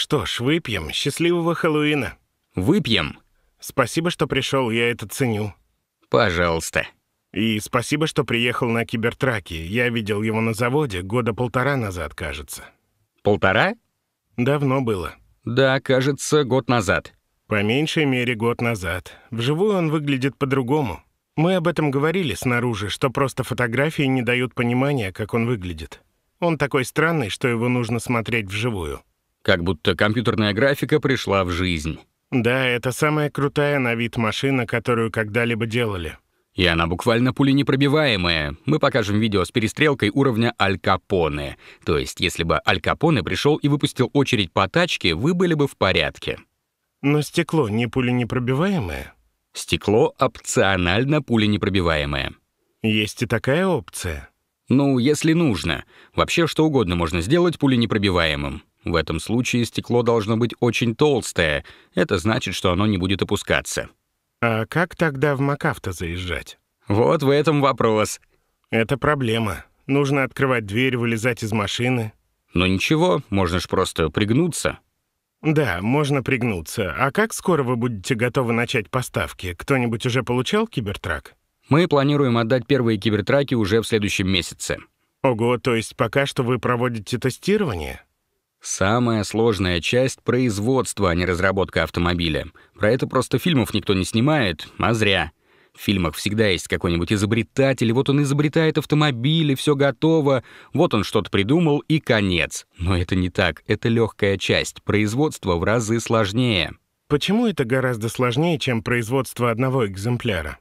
Что ж, выпьем. Счастливого Хэллоуина. Выпьем. Спасибо, что пришел, я это ценю. Пожалуйста. И спасибо, что приехал на Кибертраке. Я видел его на заводе года полтора назад, кажется. Полтора? Давно было. Да, кажется, год назад. По меньшей мере год назад. Вживую он выглядит по-другому. Мы об этом говорили снаружи, что просто фотографии не дают понимания, как он выглядит. Он такой странный, что его нужно смотреть вживую. Как будто компьютерная графика пришла в жизнь. Да, это самая крутая на вид машина, которую когда-либо делали. И она буквально пуленепробиваемая. Мы покажем видео с перестрелкой уровня Аль Капоне. То есть, если бы Аль Капоне пришел и выпустил очередь по тачке, вы были бы в порядке. Но стекло не пуленепробиваемое? Стекло опционально пуленепробиваемое. Есть и такая опция? Ну, если нужно. Вообще что угодно можно сделать пуленепробиваемым. В этом случае стекло должно быть очень толстое. Это значит, что оно не будет опускаться. А как тогда в Макафта заезжать? Вот в этом вопрос. Это проблема. Нужно открывать дверь, вылезать из машины. Но ну ничего, можно ж просто пригнуться. Да, можно пригнуться. А как скоро вы будете готовы начать поставки? Кто-нибудь уже получал кибертрак? Мы планируем отдать первые кибертраки уже в следующем месяце. Ого, то есть пока что вы проводите тестирование? Самая сложная часть — производства, а не разработка автомобиля. Про это просто фильмов никто не снимает, а зря. В фильмах всегда есть какой-нибудь изобретатель, вот он изобретает автомобиль, и все готово, вот он что-то придумал, и конец. Но это не так, это легкая часть, производство в разы сложнее. Почему это гораздо сложнее, чем производство одного экземпляра?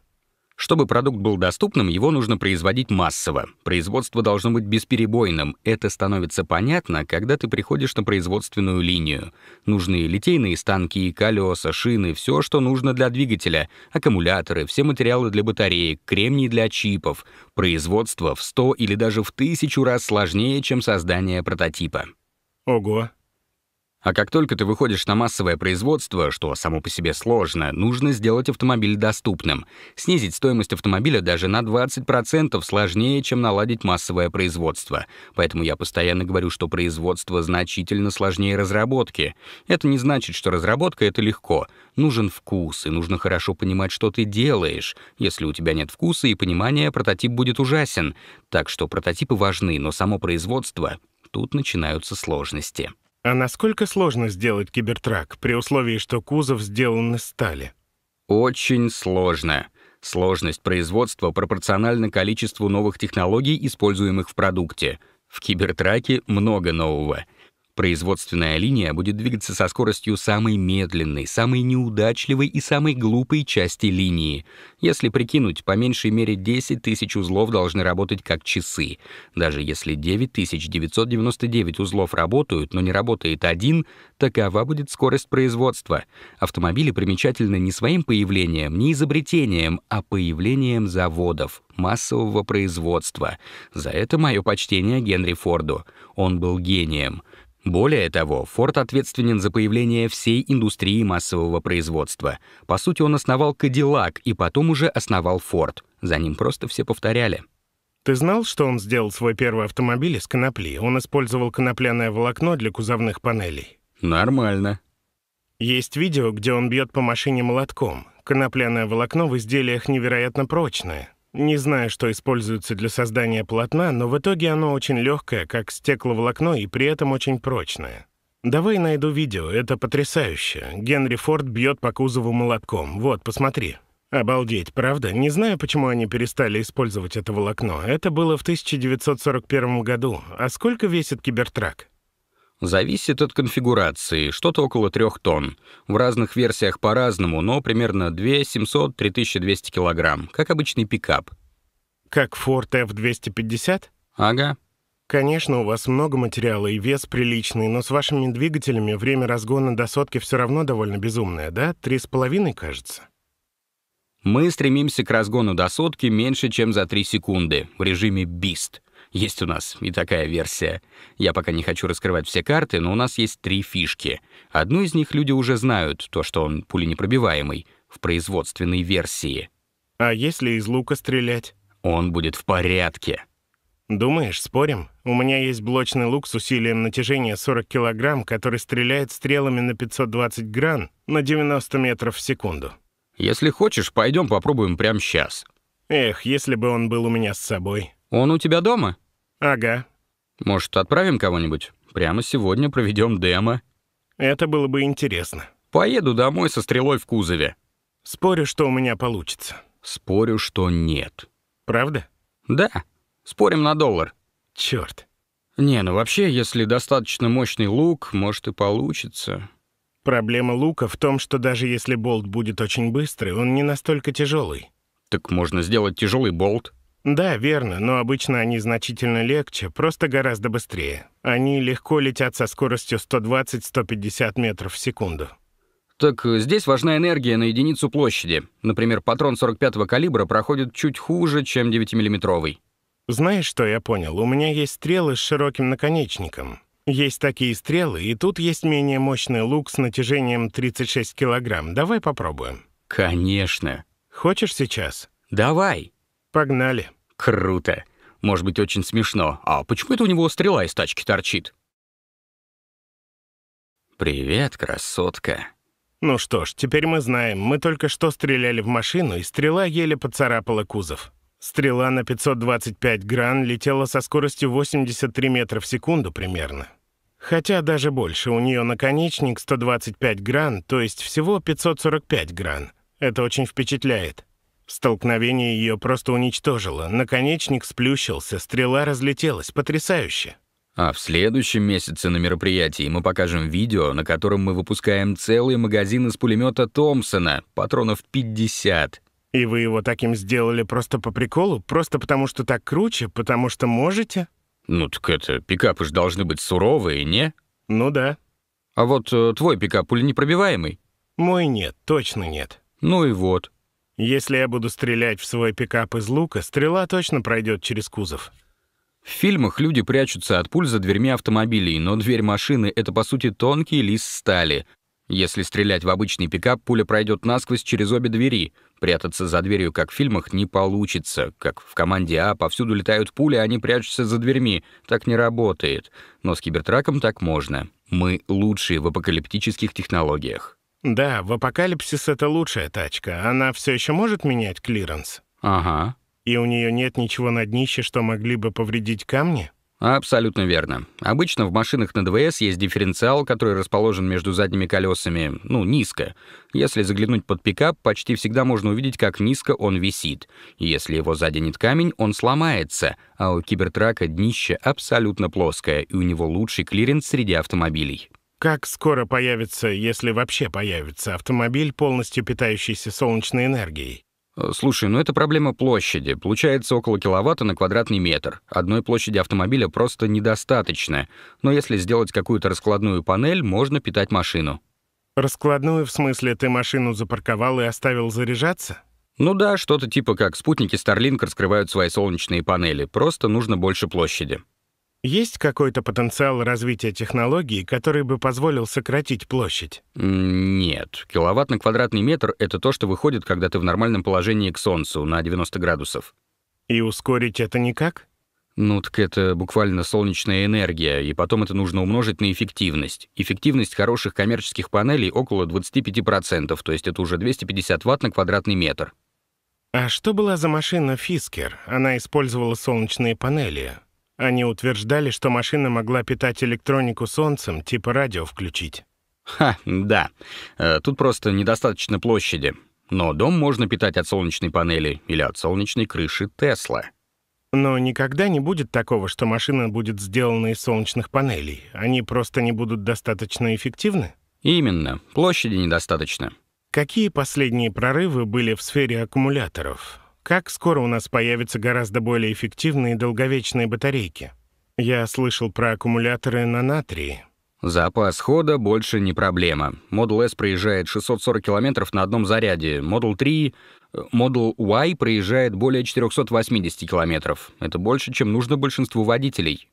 Чтобы продукт был доступным, его нужно производить массово. Производство должно быть бесперебойным. Это становится понятно, когда ты приходишь на производственную линию. Нужны литейные станки, колеса, шины, все, что нужно для двигателя, аккумуляторы, все материалы для батареек, кремний для чипов. Производство в 100 или даже в тысячу раз сложнее, чем создание прототипа. Ого, а как только ты выходишь на массовое производство, что само по себе сложно, нужно сделать автомобиль доступным. Снизить стоимость автомобиля даже на 20% сложнее, чем наладить массовое производство. Поэтому я постоянно говорю, что производство значительно сложнее разработки. Это не значит, что разработка — это легко. Нужен вкус, и нужно хорошо понимать, что ты делаешь. Если у тебя нет вкуса и понимания, прототип будет ужасен. Так что прототипы важны, но само производство... Тут начинаются сложности. А насколько сложно сделать кибертрак, при условии, что кузов сделан из стали? Очень сложно. Сложность производства пропорциональна количеству новых технологий, используемых в продукте. В кибертраке много нового — Производственная линия будет двигаться со скоростью самой медленной, самой неудачливой и самой глупой части линии. Если прикинуть, по меньшей мере 10 тысяч узлов должны работать как часы. Даже если 9999 узлов работают, но не работает один, такова будет скорость производства. Автомобили примечательны не своим появлением, не изобретением, а появлением заводов, массового производства. За это мое почтение Генри Форду. Он был гением — более того, Форд ответственен за появление всей индустрии массового производства. По сути, он основал Кадиллак и потом уже основал Форд. За ним просто все повторяли. Ты знал, что он сделал свой первый автомобиль из конопли? Он использовал конопляное волокно для кузовных панелей. Нормально. Есть видео, где он бьет по машине молотком. Конопляное волокно в изделиях невероятно прочное. Не знаю, что используется для создания полотна, но в итоге оно очень легкое, как стекловолокно, и при этом очень прочное. Давай найду видео, это потрясающе. Генри Форд бьет по кузову молотком. Вот, посмотри. Обалдеть, правда? Не знаю, почему они перестали использовать это волокно. Это было в 1941 году. А сколько весит кибертрак? Зависит от конфигурации, что-то около 3 тонн. В разных версиях по-разному, но примерно 2700-3200 килограмм, как обычный пикап. Как Ford F-250? Ага. Конечно, у вас много материала и вес приличный, но с вашими двигателями время разгона до сотки все равно довольно безумное, да? Три с половиной, кажется? Мы стремимся к разгону до сотки меньше, чем за три секунды в режиме «Бист». Есть у нас и такая версия. Я пока не хочу раскрывать все карты, но у нас есть три фишки. Одну из них люди уже знают, то, что он пуленепробиваемый, в производственной версии. А если из лука стрелять? Он будет в порядке. Думаешь, спорим? У меня есть блочный лук с усилием натяжения 40 килограмм, который стреляет стрелами на 520 гран на 90 метров в секунду. Если хочешь, пойдем попробуем прямо сейчас. Эх, если бы он был у меня с собой. Он у тебя дома? Ага. Может, отправим кого-нибудь? Прямо сегодня проведем демо. Это было бы интересно. Поеду домой со стрелой в кузове. Спорю, что у меня получится. Спорю, что нет. Правда? Да. Спорим на доллар. Черт. Не, ну вообще, если достаточно мощный лук, может и получится. Проблема лука в том, что даже если болт будет очень быстрый, он не настолько тяжелый. Так можно сделать тяжелый болт. Да, верно, но обычно они значительно легче, просто гораздо быстрее. Они легко летят со скоростью 120-150 метров в секунду. Так э, здесь важна энергия на единицу площади. Например, патрон 45-го калибра проходит чуть хуже, чем 9-миллиметровый. Знаешь, что я понял? У меня есть стрелы с широким наконечником. Есть такие стрелы, и тут есть менее мощный лук с натяжением 36 килограмм. Давай попробуем. Конечно. Хочешь сейчас? Давай. Погнали. Круто. Может быть, очень смешно. А почему это у него стрела из тачки торчит? «Привет, красотка». «Ну что ж, теперь мы знаем. Мы только что стреляли в машину, и стрела еле поцарапала кузов. Стрела на 525 гран летела со скоростью 83 метра в секунду примерно. Хотя даже больше, у нее наконечник 125 гран, то есть всего 545 гран. Это очень впечатляет. Столкновение ее просто уничтожило. Наконечник сплющился, стрела разлетелась. Потрясающе. А в следующем месяце на мероприятии мы покажем видео, на котором мы выпускаем целый магазин из пулемета Томпсона, патронов 50. И вы его таким сделали просто по приколу? Просто потому что так круче? Потому что можете? Ну так это, пикапы же должны быть суровые, не? Ну да. А вот э, твой пикап пуленепробиваемый? Мой нет, точно нет. Ну и вот. Если я буду стрелять в свой пикап из лука, стрела точно пройдет через кузов. В фильмах люди прячутся от пуль за дверьми автомобилей, но дверь машины — это, по сути, тонкий лист стали. Если стрелять в обычный пикап, пуля пройдет насквозь через обе двери. Прятаться за дверью, как в фильмах, не получится. Как в команде А повсюду летают пули, а они прячутся за дверьми. Так не работает. Но с кибертраком так можно. Мы лучшие в апокалиптических технологиях. Да, в апокалипсис это лучшая тачка. Она все еще может менять клиренс? Ага. И у нее нет ничего на днище, что могли бы повредить камни? Абсолютно верно. Обычно в машинах на ДВС есть дифференциал, который расположен между задними колесами, ну, низко. Если заглянуть под пикап, почти всегда можно увидеть, как низко он висит. Если его заденет камень, он сломается, а у Кибертрака днище абсолютно плоское, и у него лучший клиренс среди автомобилей. Как скоро появится, если вообще появится, автомобиль, полностью питающийся солнечной энергией? Э, слушай, ну это проблема площади. Получается около киловатта на квадратный метр. Одной площади автомобиля просто недостаточно. Но если сделать какую-то раскладную панель, можно питать машину. Раскладную в смысле ты машину запарковал и оставил заряжаться? Ну да, что-то типа как спутники Starlink раскрывают свои солнечные панели. Просто нужно больше площади. Есть какой-то потенциал развития технологии, который бы позволил сократить площадь? Нет. Киловатт на квадратный метр — это то, что выходит, когда ты в нормальном положении к Солнцу на 90 градусов. И ускорить это никак? Ну так это буквально солнечная энергия, и потом это нужно умножить на эффективность. Эффективность хороших коммерческих панелей около 25%, то есть это уже 250 ватт на квадратный метр. А что была за машина «Фискер»? Она использовала солнечные панели. Они утверждали, что машина могла питать электронику солнцем, типа радио включить. Ха, да. Э, тут просто недостаточно площади. Но дом можно питать от солнечной панели или от солнечной крыши Тесла. Но никогда не будет такого, что машина будет сделана из солнечных панелей. Они просто не будут достаточно эффективны? Именно. Площади недостаточно. Какие последние прорывы были в сфере аккумуляторов? как скоро у нас появятся гораздо более эффективные и долговечные батарейки. Я слышал про аккумуляторы на натрии. Запас хода больше не проблема. Model S проезжает 640 километров на одном заряде. Model 3... Э, Model Y проезжает более 480 километров. Это больше, чем нужно большинству водителей.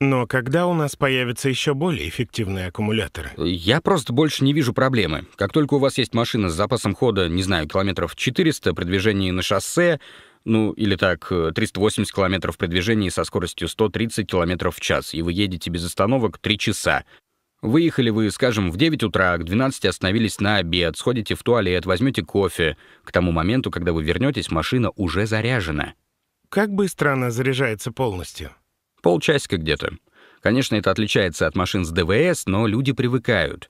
Но когда у нас появятся еще более эффективные аккумуляторы? Я просто больше не вижу проблемы. Как только у вас есть машина с запасом хода, не знаю, километров 400 при движении на шоссе, ну или так, 380 э, километров при движении со скоростью 130 километров в час, и вы едете без остановок 3 часа, Выехали вы, скажем, в 9 утра, к 12 остановились на обед, сходите в туалет, возьмете кофе. К тому моменту, когда вы вернетесь, машина уже заряжена. Как быстро она заряжается полностью? Полчасика где-то. Конечно, это отличается от машин с ДВС, но люди привыкают.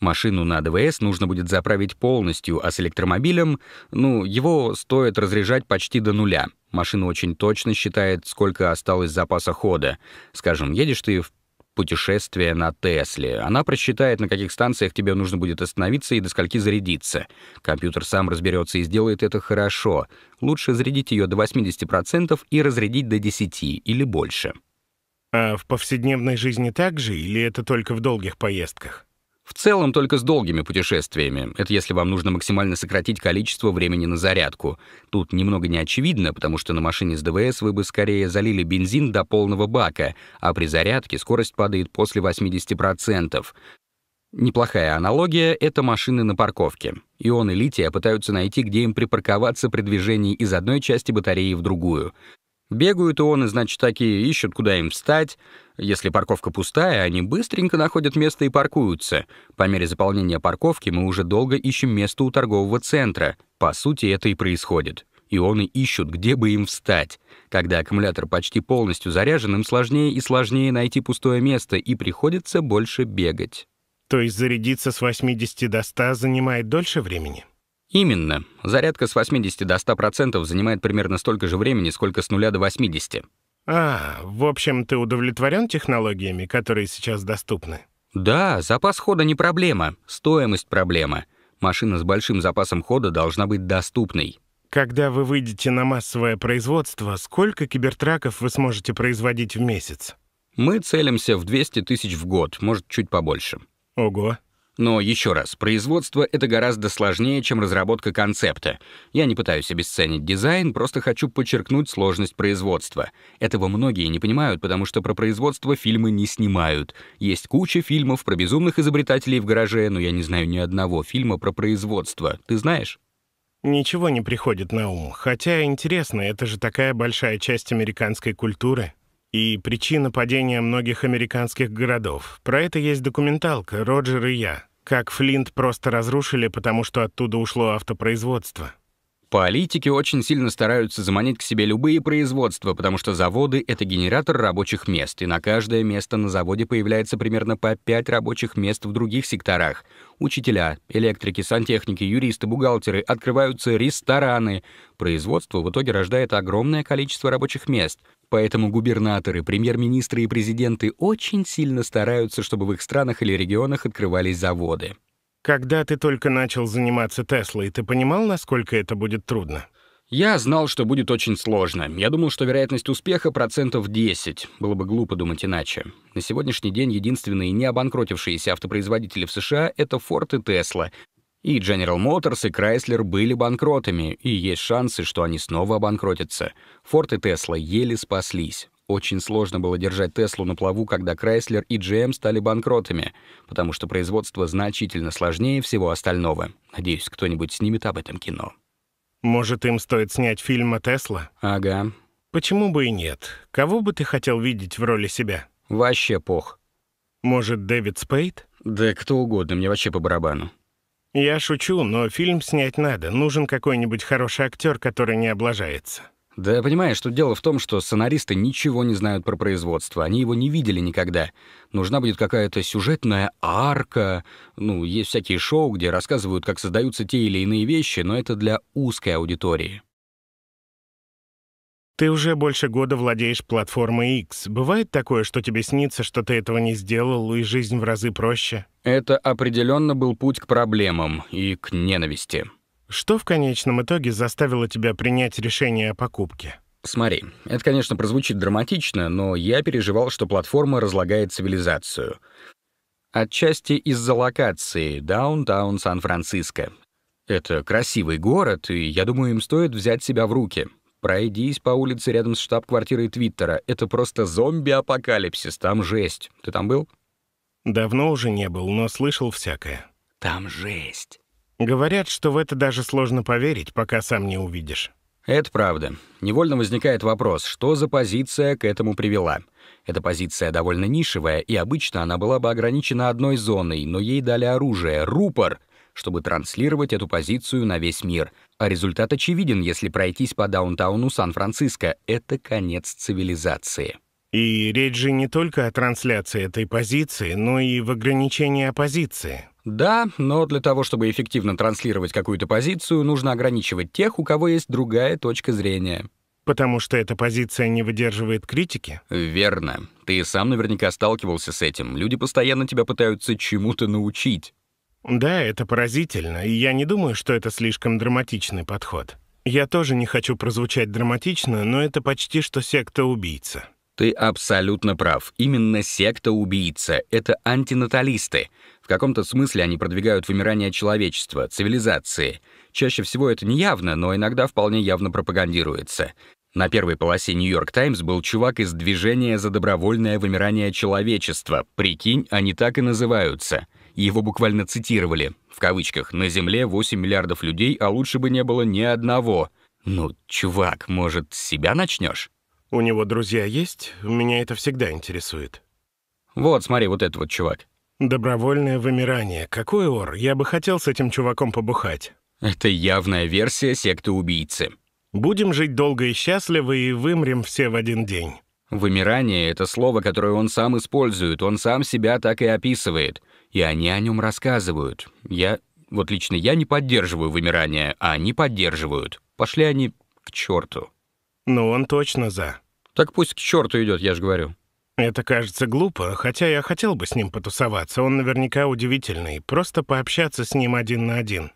Машину на ДВС нужно будет заправить полностью, а с электромобилем, ну, его стоит разряжать почти до нуля. Машина очень точно считает, сколько осталось запаса хода. Скажем, едешь ты в путешествие на Тесле. Она просчитает, на каких станциях тебе нужно будет остановиться и до скольки зарядиться. Компьютер сам разберется и сделает это хорошо. Лучше зарядить ее до 80% и разрядить до 10 или больше. А в повседневной жизни также или это только в долгих поездках? В целом только с долгими путешествиями. Это если вам нужно максимально сократить количество времени на зарядку. Тут немного не очевидно, потому что на машине с ДВС вы бы скорее залили бензин до полного бака, а при зарядке скорость падает после 80%. Неплохая аналогия — это машины на парковке. Ионы лития пытаются найти, где им припарковаться при движении из одной части батареи в другую. Бегают ионы, значит, такие, ищут, куда им встать — если парковка пустая, они быстренько находят место и паркуются. По мере заполнения парковки мы уже долго ищем место у торгового центра. По сути, это и происходит. И он и ищут, где бы им встать. Когда аккумулятор почти полностью заряжен, им сложнее и сложнее найти пустое место, и приходится больше бегать. То есть зарядиться с 80 до 100 занимает дольше времени? Именно. Зарядка с 80 до 100% занимает примерно столько же времени, сколько с 0 до 80. А, в общем, ты удовлетворен технологиями, которые сейчас доступны? Да, запас хода не проблема, стоимость проблема. Машина с большим запасом хода должна быть доступной. Когда вы выйдете на массовое производство, сколько кибертраков вы сможете производить в месяц? Мы целимся в 200 тысяч в год, может, чуть побольше. Ого. Но еще раз, производство — это гораздо сложнее, чем разработка концепта. Я не пытаюсь обесценить дизайн, просто хочу подчеркнуть сложность производства. Этого многие не понимают, потому что про производство фильмы не снимают. Есть куча фильмов про безумных изобретателей в гараже, но я не знаю ни одного фильма про производство. Ты знаешь? Ничего не приходит на ум. Хотя интересно, это же такая большая часть американской культуры и причина падения многих американских городов. Про это есть документалка «Роджер и я», как Флинт просто разрушили, потому что оттуда ушло автопроизводство. Политики очень сильно стараются заманить к себе любые производства, потому что заводы — это генератор рабочих мест, и на каждое место на заводе появляется примерно по 5 рабочих мест в других секторах. Учителя, электрики, сантехники, юристы, бухгалтеры, открываются рестораны. Производство в итоге рождает огромное количество рабочих мест — Поэтому губернаторы, премьер-министры и президенты очень сильно стараются, чтобы в их странах или регионах открывались заводы. Когда ты только начал заниматься Теслой, ты понимал, насколько это будет трудно? Я знал, что будет очень сложно. Я думал, что вероятность успеха процентов 10. Было бы глупо думать иначе. На сегодняшний день единственные не обанкротившиеся автопроизводители в США — это Ford и Tesla, и General Motors, и Chrysler были банкротами, и есть шансы, что они снова обанкротятся. Ford и Tesla еле спаслись. Очень сложно было держать Теслу на плаву, когда Chrysler и GM стали банкротами, потому что производство значительно сложнее всего остального. Надеюсь, кто-нибудь снимет об этом кино. Может, им стоит снять фильм о Тесла? Ага. Почему бы и нет? Кого бы ты хотел видеть в роли себя? Вообще пох. Может, Дэвид Спейд? Да кто угодно, мне вообще по барабану. Я шучу, но фильм снять надо. Нужен какой-нибудь хороший актер, который не облажается. Да понимаю, что дело в том, что сценаристы ничего не знают про производство, они его не видели никогда. Нужна будет какая-то сюжетная арка, ну, есть всякие шоу, где рассказывают, как создаются те или иные вещи, но это для узкой аудитории. Ты уже больше года владеешь платформой X. Бывает такое, что тебе снится, что ты этого не сделал, и жизнь в разы проще? Это определенно был путь к проблемам и к ненависти. Что в конечном итоге заставило тебя принять решение о покупке? Смотри, это, конечно, прозвучит драматично, но я переживал, что платформа разлагает цивилизацию. Отчасти из-за локации даунтаун Сан-Франциско. Это красивый город, и я думаю, им стоит взять себя в руки — Пройдись по улице рядом с штаб-квартирой Твиттера. Это просто зомби-апокалипсис, там жесть. Ты там был? Давно уже не был, но слышал всякое. Там жесть. Говорят, что в это даже сложно поверить, пока сам не увидишь. Это правда. Невольно возникает вопрос, что за позиция к этому привела. Эта позиция довольно нишевая, и обычно она была бы ограничена одной зоной, но ей дали оружие — рупор — чтобы транслировать эту позицию на весь мир — а результат очевиден, если пройтись по даунтауну Сан-Франциско. Это конец цивилизации. И речь же не только о трансляции этой позиции, но и в ограничении оппозиции. Да, но для того, чтобы эффективно транслировать какую-то позицию, нужно ограничивать тех, у кого есть другая точка зрения. Потому что эта позиция не выдерживает критики? Верно. Ты сам наверняка сталкивался с этим. Люди постоянно тебя пытаются чему-то научить. Да, это поразительно, и я не думаю, что это слишком драматичный подход. Я тоже не хочу прозвучать драматично, но это почти что секта-убийца. Ты абсолютно прав. Именно секта-убийца — это антинаталисты. В каком-то смысле они продвигают вымирание человечества, цивилизации. Чаще всего это неявно, но иногда вполне явно пропагандируется. На первой полосе «Нью-Йорк Таймс» был чувак из движения за добровольное вымирание человечества. Прикинь, они так и называются — его буквально цитировали, в кавычках, «на Земле 8 миллиардов людей, а лучше бы не было ни одного». Ну, чувак, может, себя начнешь? У него друзья есть? Меня это всегда интересует. Вот, смотри, вот этот вот чувак. Добровольное вымирание. Какой ор? Я бы хотел с этим чуваком побухать. Это явная версия секты убийцы. Будем жить долго и счастливо и вымрем все в один день. Вымирание — это слово, которое он сам использует, он сам себя так и описывает — и они о нем рассказывают. Я, вот лично я не поддерживаю вымирание, а они поддерживают. Пошли они к черту. Ну, он точно за. Так пусть к черту идет, я же говорю. Это кажется глупо, хотя я хотел бы с ним потусоваться. Он наверняка удивительный. Просто пообщаться с ним один на один.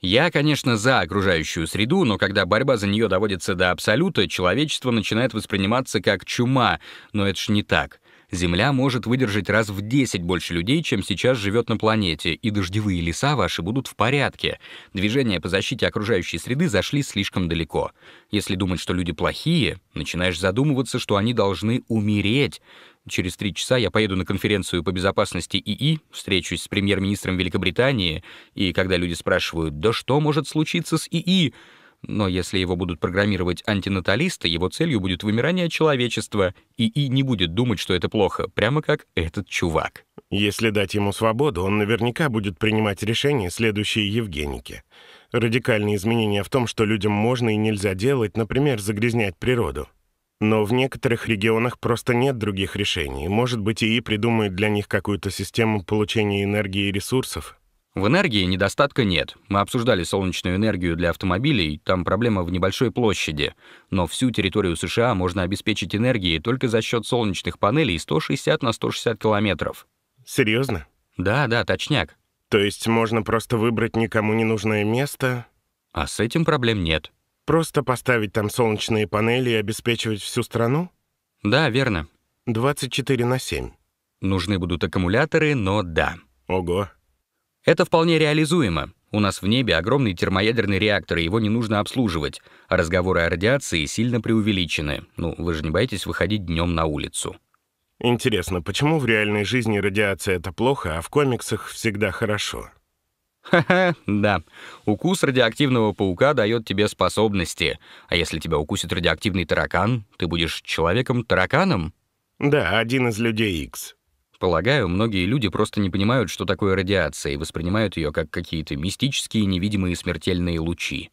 Я, конечно, за окружающую среду, но когда борьба за нее доводится до абсолюта, человечество начинает восприниматься как чума. Но это ж не так. Земля может выдержать раз в 10 больше людей, чем сейчас живет на планете, и дождевые леса ваши будут в порядке. Движения по защите окружающей среды зашли слишком далеко. Если думать, что люди плохие, начинаешь задумываться, что они должны умереть. Через три часа я поеду на конференцию по безопасности ИИ, встречусь с премьер-министром Великобритании, и когда люди спрашивают, да что может случиться с ИИ, но если его будут программировать антинаталисты, его целью будет вымирание человечества, и И не будет думать, что это плохо, прямо как этот чувак. Если дать ему свободу, он наверняка будет принимать решения, следующие Евгенике. Радикальные изменения в том, что людям можно и нельзя делать, например, загрязнять природу. Но в некоторых регионах просто нет других решений. Может быть, ИИ придумает для них какую-то систему получения энергии и ресурсов, в энергии недостатка нет. Мы обсуждали солнечную энергию для автомобилей, там проблема в небольшой площади. Но всю территорию США можно обеспечить энергией только за счет солнечных панелей 160 на 160 километров. Серьезно? Да, да, точняк. То есть можно просто выбрать никому не нужное место? А с этим проблем нет. Просто поставить там солнечные панели и обеспечивать всю страну? Да, верно. 24 на 7. Нужны будут аккумуляторы, но да. Ого, это вполне реализуемо. У нас в небе огромный термоядерный реактор, и его не нужно обслуживать. А разговоры о радиации сильно преувеличены. Ну, вы же не боитесь выходить днем на улицу. Интересно, почему в реальной жизни радиация — это плохо, а в комиксах всегда хорошо? Ха-ха, да. Укус радиоактивного паука дает тебе способности. А если тебя укусит радиоактивный таракан, ты будешь человеком-тараканом? Да, один из людей Икс. Полагаю, многие люди просто не понимают, что такое радиация, и воспринимают ее как какие-то мистические невидимые смертельные лучи.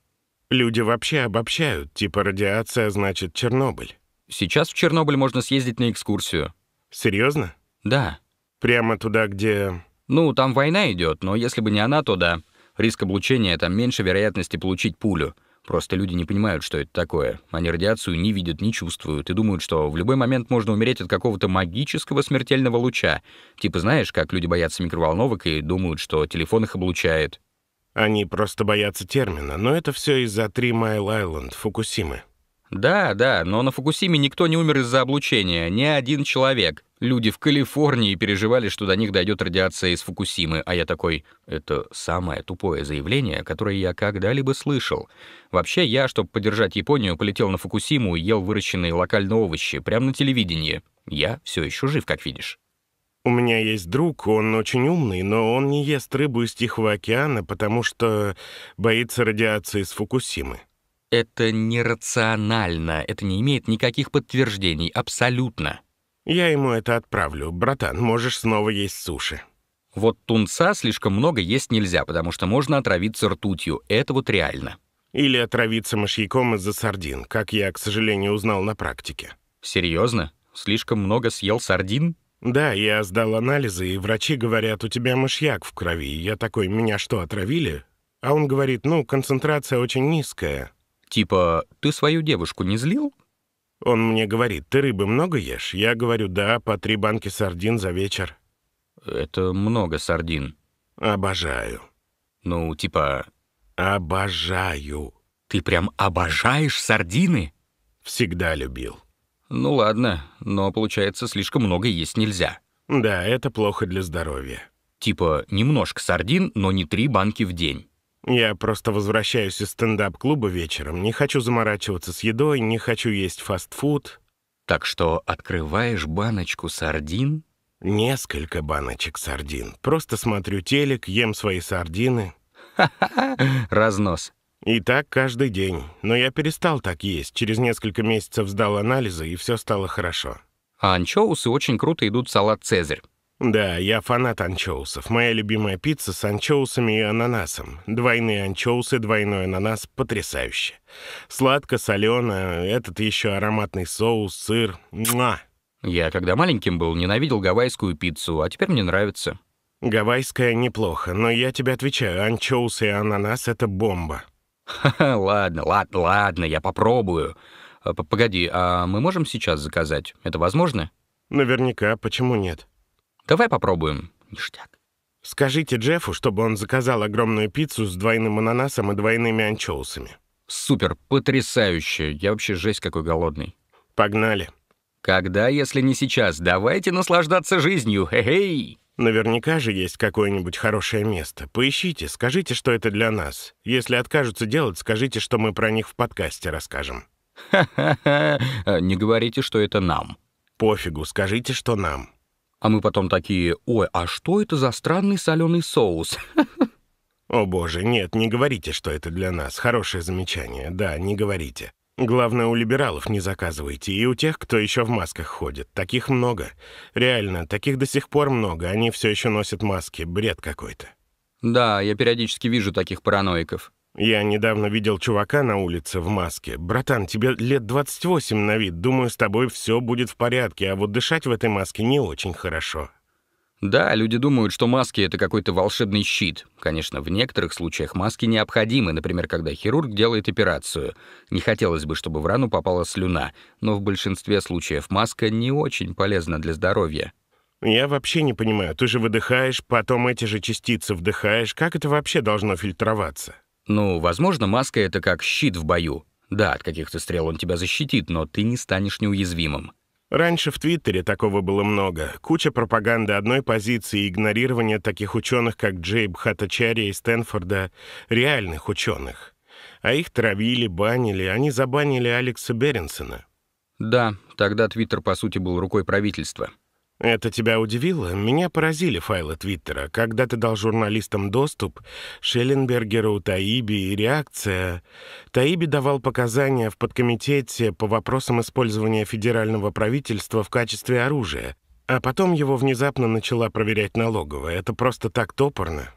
Люди вообще обобщают, типа радиация значит Чернобыль. Сейчас в Чернобыль можно съездить на экскурсию. Серьезно? Да. Прямо туда, где... Ну, там война идет, но если бы не она, то да. Риск облучения, там меньше вероятности получить пулю. Просто люди не понимают, что это такое. Они радиацию не видят, не чувствуют и думают, что в любой момент можно умереть от какого-то магического смертельного луча. Типа знаешь, как люди боятся микроволновок и думают, что телефон их облучает. Они просто боятся термина, но это все из-за Три Майл Айленд, Фукусимы. Да, да, но на Фукусиме никто не умер из-за облучения, ни один человек. Люди в Калифорнии переживали, что до них дойдет радиация из Фукусимы, а я такой «это самое тупое заявление, которое я когда-либо слышал». Вообще, я, чтобы поддержать Японию, полетел на Фукусиму и ел выращенные локальные овощи, прямо на телевидении. Я все еще жив, как видишь. У меня есть друг, он очень умный, но он не ест рыбу из Тихого океана, потому что боится радиации из Фукусимы. Это нерационально, это не имеет никаких подтверждений, абсолютно. «Я ему это отправлю. Братан, можешь снова есть суши». Вот тунца слишком много есть нельзя, потому что можно отравиться ртутью. Это вот реально. Или отравиться мышьяком из-за сардин, как я, к сожалению, узнал на практике. Серьезно? Слишком много съел сардин? Да, я сдал анализы, и врачи говорят, у тебя мышьяк в крови. Я такой, меня что, отравили? А он говорит, ну, концентрация очень низкая. Типа, ты свою девушку не злил? Он мне говорит, ты рыбы много ешь? Я говорю, да, по три банки сардин за вечер. Это много сардин. Обожаю. Ну, типа... Обожаю. Ты прям обожаешь сардины? Всегда любил. Ну ладно, но получается, слишком много есть нельзя. Да, это плохо для здоровья. Типа немножко сардин, но не три банки в день. Я просто возвращаюсь из стендап-клуба вечером. Не хочу заморачиваться с едой, не хочу есть фастфуд. Так что открываешь баночку сардин? Несколько баночек сардин. Просто смотрю телек, ем свои сардины. разнос. И так каждый день. Но я перестал так есть. Через несколько месяцев сдал анализы, и все стало хорошо. А анчоусы очень круто идут в салат «Цезарь». Да, я фанат анчоусов. Моя любимая пицца с анчоусами и ананасом. Двойные анчоусы, двойной ананас — потрясающе. Сладко, солено, этот еще ароматный соус, сыр. Муа! Я, когда маленьким был, ненавидел гавайскую пиццу, а теперь мне нравится. Гавайская неплохо, но я тебе отвечаю, анчоусы и ананас — это бомба. Ха-ха, ладно, ладно, ладно, я попробую. А, п Погоди, а мы можем сейчас заказать? Это возможно? Наверняка, почему нет? Давай попробуем. Ништяк. Скажите Джеффу, чтобы он заказал огромную пиццу с двойным ананасом и двойными анчоусами. Супер, потрясающе. Я вообще жесть какой голодный. Погнали. Когда, если не сейчас? Давайте наслаждаться жизнью. Хе-хей. Наверняка же есть какое-нибудь хорошее место. Поищите, скажите, что это для нас. Если откажутся делать, скажите, что мы про них в подкасте расскажем. Ха-ха-ха. А, не говорите, что это нам. Пофигу, скажите, что нам. А мы потом такие, ой, а что это за странный соленый соус? О боже, нет, не говорите, что это для нас. Хорошее замечание, да, не говорите. Главное, у либералов не заказывайте, и у тех, кто еще в масках ходит. Таких много. Реально, таких до сих пор много. Они все еще носят маски. Бред какой-то. Да, я периодически вижу таких параноиков. Я недавно видел чувака на улице в маске. Братан, тебе лет 28 на вид. Думаю, с тобой все будет в порядке, а вот дышать в этой маске не очень хорошо. Да, люди думают, что маски — это какой-то волшебный щит. Конечно, в некоторых случаях маски необходимы, например, когда хирург делает операцию. Не хотелось бы, чтобы в рану попала слюна, но в большинстве случаев маска не очень полезна для здоровья. Я вообще не понимаю, ты же выдыхаешь, потом эти же частицы вдыхаешь. Как это вообще должно фильтроваться? Ну, возможно, маска — это как щит в бою. Да, от каких-то стрел он тебя защитит, но ты не станешь неуязвимым. Раньше в Твиттере такого было много. Куча пропаганды одной позиции и игнорирование таких ученых, как Джейб Хатачари и Стэнфорда, реальных ученых. А их травили, банили, они забанили Алекса Беренсона. Да, тогда Твиттер, по сути, был рукой правительства. Это тебя удивило? Меня поразили файлы Твиттера. Когда ты дал журналистам доступ, Шелленбергеру, Таиби и реакция. Таиби давал показания в подкомитете по вопросам использования федерального правительства в качестве оружия. А потом его внезапно начала проверять налоговая. Это просто так топорно.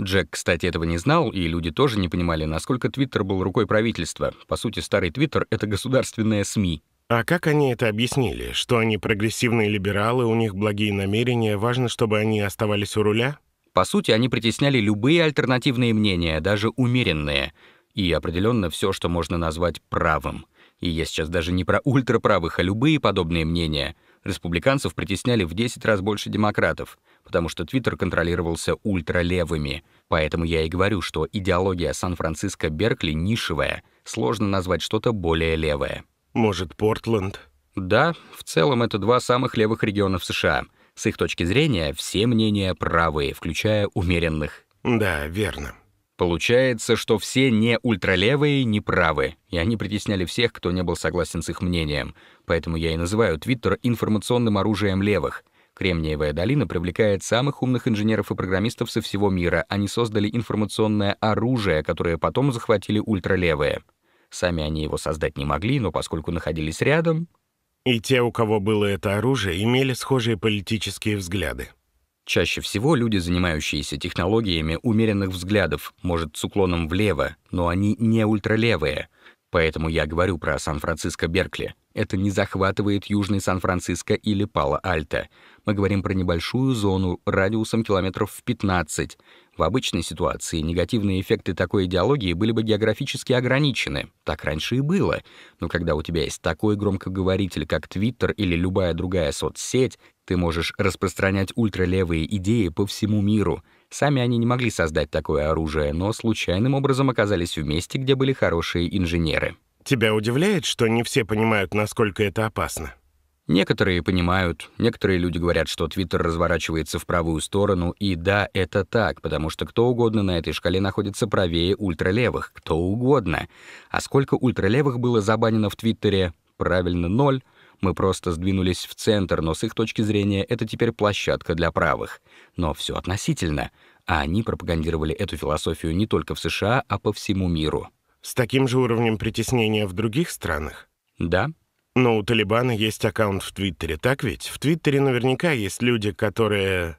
Джек, кстати, этого не знал, и люди тоже не понимали, насколько Твиттер был рукой правительства. По сути, старый Твиттер — это государственная СМИ. А как они это объяснили? Что они прогрессивные либералы, у них благие намерения, важно, чтобы они оставались у руля? По сути, они притесняли любые альтернативные мнения, даже умеренные, и определенно все, что можно назвать правым. И я сейчас даже не про ультраправых, а любые подобные мнения. Республиканцев притесняли в 10 раз больше демократов, потому что Твиттер контролировался ультралевыми. Поэтому я и говорю, что идеология Сан-Франциско-Беркли нишевая, сложно назвать что-то более левое. Может, Портленд? Да, в целом это два самых левых региона в США. С их точки зрения все мнения правые, включая умеренных. Да, верно. Получается, что все не ультралевые не правы, и они притесняли всех, кто не был согласен с их мнением. Поэтому я и называю Твиттер информационным оружием левых. Кремниевая долина привлекает самых умных инженеров и программистов со всего мира. Они создали информационное оружие, которое потом захватили ультралевые. Сами они его создать не могли, но поскольку находились рядом... И те, у кого было это оружие, имели схожие политические взгляды. Чаще всего люди, занимающиеся технологиями умеренных взглядов, может, с уклоном влево, но они не ультралевые. Поэтому я говорю про Сан-Франциско Беркли. Это не захватывает южный Сан-Франциско или Пало-Альто. Мы говорим про небольшую зону радиусом километров в 15, в обычной ситуации негативные эффекты такой идеологии были бы географически ограничены. Так раньше и было. Но когда у тебя есть такой громкоговоритель, как Твиттер или любая другая соцсеть, ты можешь распространять ультралевые идеи по всему миру. Сами они не могли создать такое оружие, но случайным образом оказались в месте, где были хорошие инженеры. Тебя удивляет, что не все понимают, насколько это опасно? Некоторые понимают, некоторые люди говорят, что Твиттер разворачивается в правую сторону, и да, это так, потому что кто угодно на этой шкале находится правее ультралевых, кто угодно. А сколько ультралевых было забанено в Твиттере? Правильно, ноль. Мы просто сдвинулись в центр, но с их точки зрения это теперь площадка для правых. Но все относительно. А они пропагандировали эту философию не только в США, а по всему миру. С таким же уровнем притеснения в других странах? Да, но у Талибана есть аккаунт в Твиттере, так ведь? В Твиттере наверняка есть люди, которые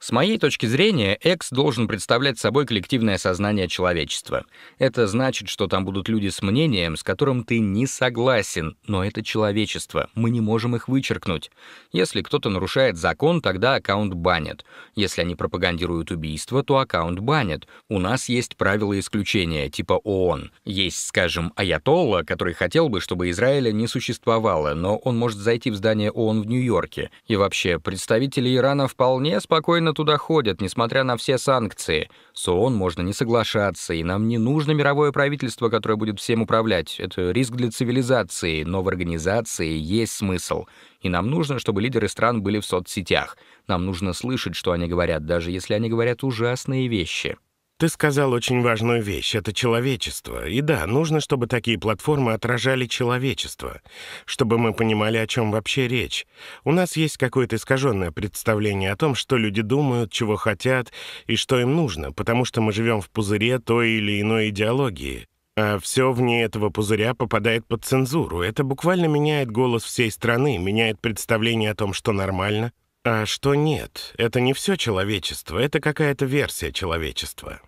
с моей точки зрения, X должен представлять собой коллективное сознание человечества. Это значит, что там будут люди с мнением, с которым ты не согласен, но это человечество, мы не можем их вычеркнуть. Если кто-то нарушает закон, тогда аккаунт банят. Если они пропагандируют убийство, то аккаунт банят. У нас есть правила исключения, типа ООН. Есть, скажем, Аятолла, который хотел бы, чтобы Израиля не существовало, но он может зайти в здание ООН в Нью-Йорке. И вообще, представители Ирана вполне спокойно спокойно туда ходят, несмотря на все санкции. С ООН можно не соглашаться, и нам не нужно мировое правительство, которое будет всем управлять. Это риск для цивилизации, но в организации есть смысл. И нам нужно, чтобы лидеры стран были в соцсетях. Нам нужно слышать, что они говорят, даже если они говорят ужасные вещи. Ты сказал очень важную вещь — это человечество. И да, нужно, чтобы такие платформы отражали человечество, чтобы мы понимали, о чем вообще речь. У нас есть какое-то искаженное представление о том, что люди думают, чего хотят и что им нужно, потому что мы живем в пузыре той или иной идеологии. А все вне этого пузыря попадает под цензуру. Это буквально меняет голос всей страны, меняет представление о том, что нормально, а что нет. Это не все человечество, это какая-то версия человечества.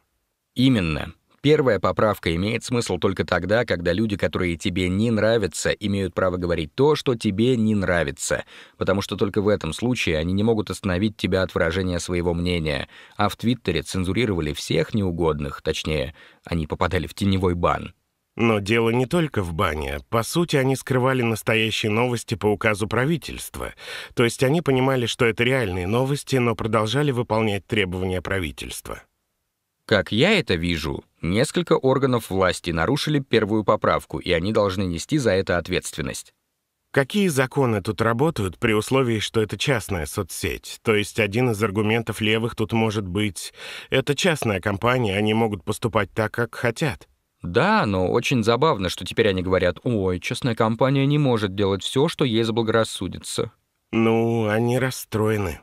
Именно. Первая поправка имеет смысл только тогда, когда люди, которые тебе не нравятся, имеют право говорить то, что тебе не нравится, потому что только в этом случае они не могут остановить тебя от выражения своего мнения. А в Твиттере цензурировали всех неугодных, точнее, они попадали в теневой бан. Но дело не только в бане. По сути, они скрывали настоящие новости по указу правительства. То есть они понимали, что это реальные новости, но продолжали выполнять требования правительства. Как я это вижу, несколько органов власти нарушили первую поправку, и они должны нести за это ответственность. Какие законы тут работают при условии, что это частная соцсеть? То есть один из аргументов левых тут может быть «это частная компания, они могут поступать так, как хотят». Да, но очень забавно, что теперь они говорят «Ой, частная компания не может делать все, что ей заблагорассудится». Ну, они расстроены.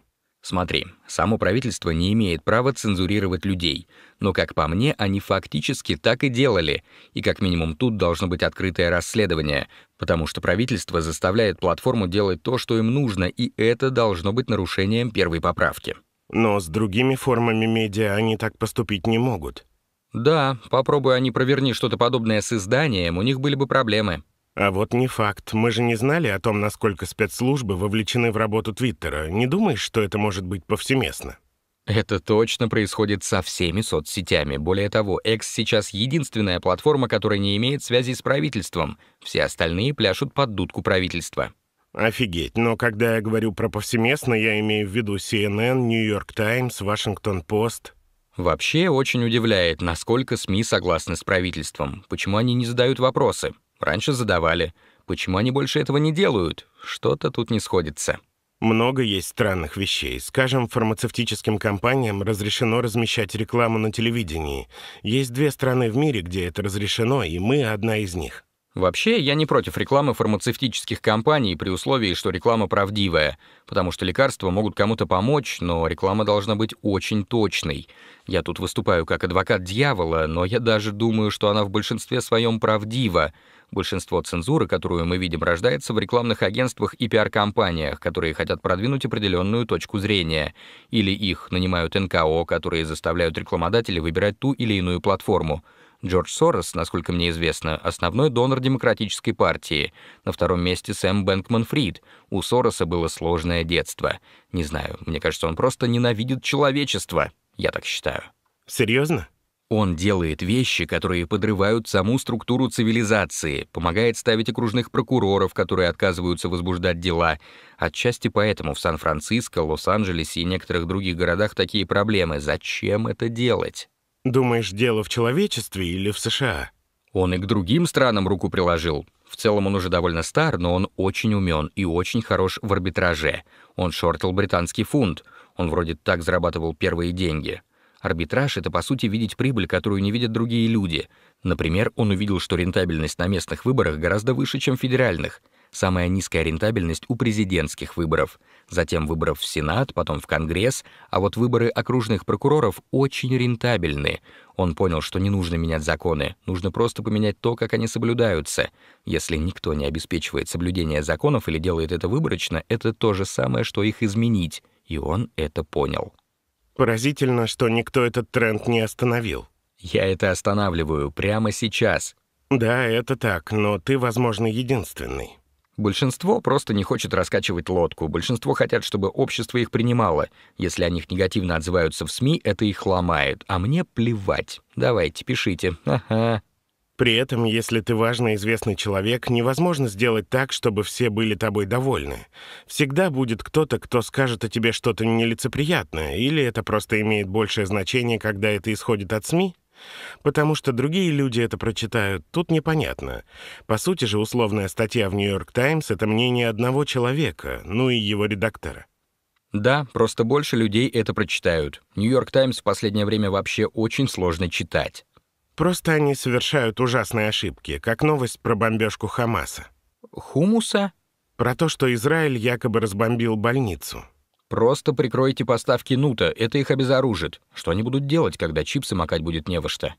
Смотри, само правительство не имеет права цензурировать людей, но, как по мне, они фактически так и делали, и как минимум тут должно быть открытое расследование, потому что правительство заставляет платформу делать то, что им нужно, и это должно быть нарушением первой поправки. Но с другими формами медиа они так поступить не могут. Да, попробуй они проверни что-то подобное с изданием, у них были бы проблемы. А вот не факт. Мы же не знали о том, насколько спецслужбы вовлечены в работу Твиттера. Не думаешь, что это может быть повсеместно? Это точно происходит со всеми соцсетями. Более того, X сейчас единственная платформа, которая не имеет связи с правительством. Все остальные пляшут под дудку правительства. Офигеть, но когда я говорю про повсеместно, я имею в виду CNN, New York Times, Washington Post. Вообще очень удивляет, насколько СМИ согласны с правительством. Почему они не задают вопросы? Раньше задавали. Почему они больше этого не делают? Что-то тут не сходится. Много есть странных вещей. Скажем, фармацевтическим компаниям разрешено размещать рекламу на телевидении. Есть две страны в мире, где это разрешено, и мы одна из них. Вообще, я не против рекламы фармацевтических компаний при условии, что реклама правдивая, потому что лекарства могут кому-то помочь, но реклама должна быть очень точной. Я тут выступаю как адвокат дьявола, но я даже думаю, что она в большинстве своем правдива. Большинство цензуры, которую мы видим, рождается в рекламных агентствах и пиар-компаниях, которые хотят продвинуть определенную точку зрения. Или их нанимают НКО, которые заставляют рекламодателей выбирать ту или иную платформу — Джордж Сорос, насколько мне известно, основной донор Демократической партии. На втором месте Сэм Бэнкман Фрид. У Сороса было сложное детство. Не знаю, мне кажется, он просто ненавидит человечество. Я так считаю. Серьезно? Он делает вещи, которые подрывают саму структуру цивилизации, помогает ставить окружных прокуроров, которые отказываются возбуждать дела. Отчасти поэтому в Сан-Франциско, Лос-Анджелесе и некоторых других городах такие проблемы. Зачем это делать? Думаешь, дело в человечестве или в США? Он и к другим странам руку приложил. В целом он уже довольно стар, но он очень умен и очень хорош в арбитраже. Он шортил британский фунт. Он вроде так зарабатывал первые деньги. Арбитраж — это, по сути, видеть прибыль, которую не видят другие люди. Например, он увидел, что рентабельность на местных выборах гораздо выше, чем федеральных — Самая низкая рентабельность у президентских выборов, затем выборов в Сенат, потом в Конгресс, а вот выборы окружных прокуроров очень рентабельны. Он понял, что не нужно менять законы, нужно просто поменять то, как они соблюдаются. Если никто не обеспечивает соблюдение законов или делает это выборочно, это то же самое, что их изменить, и он это понял. Поразительно, что никто этот тренд не остановил. Я это останавливаю прямо сейчас. Да, это так, но ты, возможно, единственный. Большинство просто не хочет раскачивать лодку, большинство хотят, чтобы общество их принимало. Если о них негативно отзываются в СМИ, это их ломает. А мне плевать. Давайте, пишите. Ага. При этом, если ты важный известный человек, невозможно сделать так, чтобы все были тобой довольны. Всегда будет кто-то, кто скажет о тебе что-то нелицеприятное, или это просто имеет большее значение, когда это исходит от СМИ? Потому что другие люди это прочитают, тут непонятно. По сути же, условная статья в «Нью-Йорк Таймс» — это мнение одного человека, ну и его редактора. Да, просто больше людей это прочитают. «Нью-Йорк Таймс» в последнее время вообще очень сложно читать. Просто они совершают ужасные ошибки, как новость про бомбежку Хамаса. Хумуса? Про то, что Израиль якобы разбомбил больницу. Просто прикройте поставки Нута, это их обезоружит. Что они будут делать, когда чипсы макать будет не во что?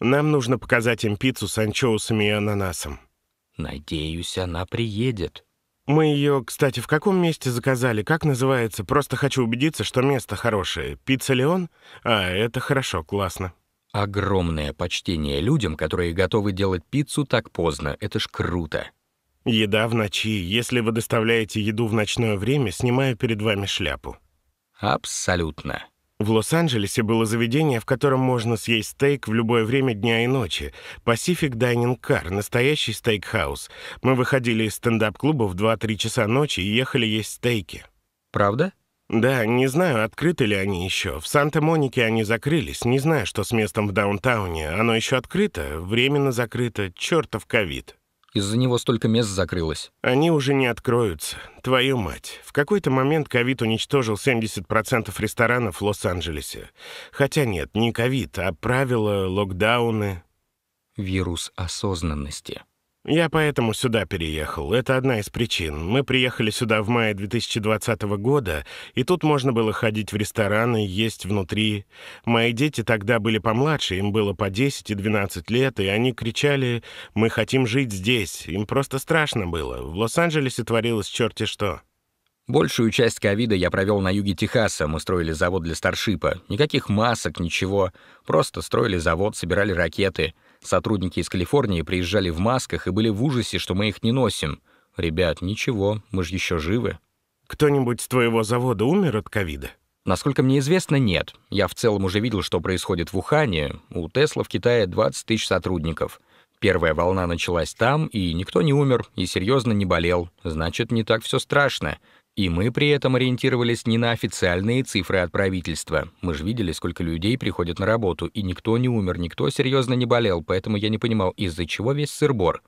Нам нужно показать им пиццу с анчоусами и ананасом. Надеюсь, она приедет. Мы ее, кстати, в каком месте заказали? Как называется? Просто хочу убедиться, что место хорошее. Пицца Леон? А, это хорошо, классно. Огромное почтение людям, которые готовы делать пиццу так поздно. Это ж круто. Еда в ночи. Если вы доставляете еду в ночное время, снимаю перед вами шляпу. Абсолютно. В Лос-Анджелесе было заведение, в котором можно съесть стейк в любое время дня и ночи. Pacific Dining Car, настоящий стейкхаус. Мы выходили из стендап-клуба в 2-3 часа ночи и ехали есть стейки. Правда? Да, не знаю, открыты ли они еще. В Санта-Монике они закрылись. Не знаю, что с местом в даунтауне. Оно еще открыто, временно закрыто. Чертов ковид. Из-за него столько мест закрылось. Они уже не откроются. Твою мать. В какой-то момент ковид уничтожил 70% ресторанов в Лос-Анджелесе. Хотя нет, не ковид, а правила, локдауны. Вирус осознанности. Я поэтому сюда переехал. Это одна из причин. Мы приехали сюда в мае 2020 года, и тут можно было ходить в рестораны, есть внутри. Мои дети тогда были помладше, им было по 10 и 12 лет, и они кричали «Мы хотим жить здесь». Им просто страшно было. В Лос-Анджелесе творилось черти что. Большую часть ковида я провел на юге Техаса. Мы строили завод для старшипа. Никаких масок, ничего. Просто строили завод, собирали ракеты — Сотрудники из Калифорнии приезжали в масках и были в ужасе, что мы их не носим. Ребят, ничего, мы же еще живы. Кто-нибудь с твоего завода умер от ковида? Насколько мне известно, нет. Я в целом уже видел, что происходит в Ухане. У Тесла в Китае 20 тысяч сотрудников. Первая волна началась там, и никто не умер, и серьезно не болел. Значит, не так все страшно. И мы при этом ориентировались не на официальные цифры от правительства. Мы же видели, сколько людей приходят на работу, и никто не умер, никто серьезно не болел, поэтому я не понимал, из-за чего весь сырбор.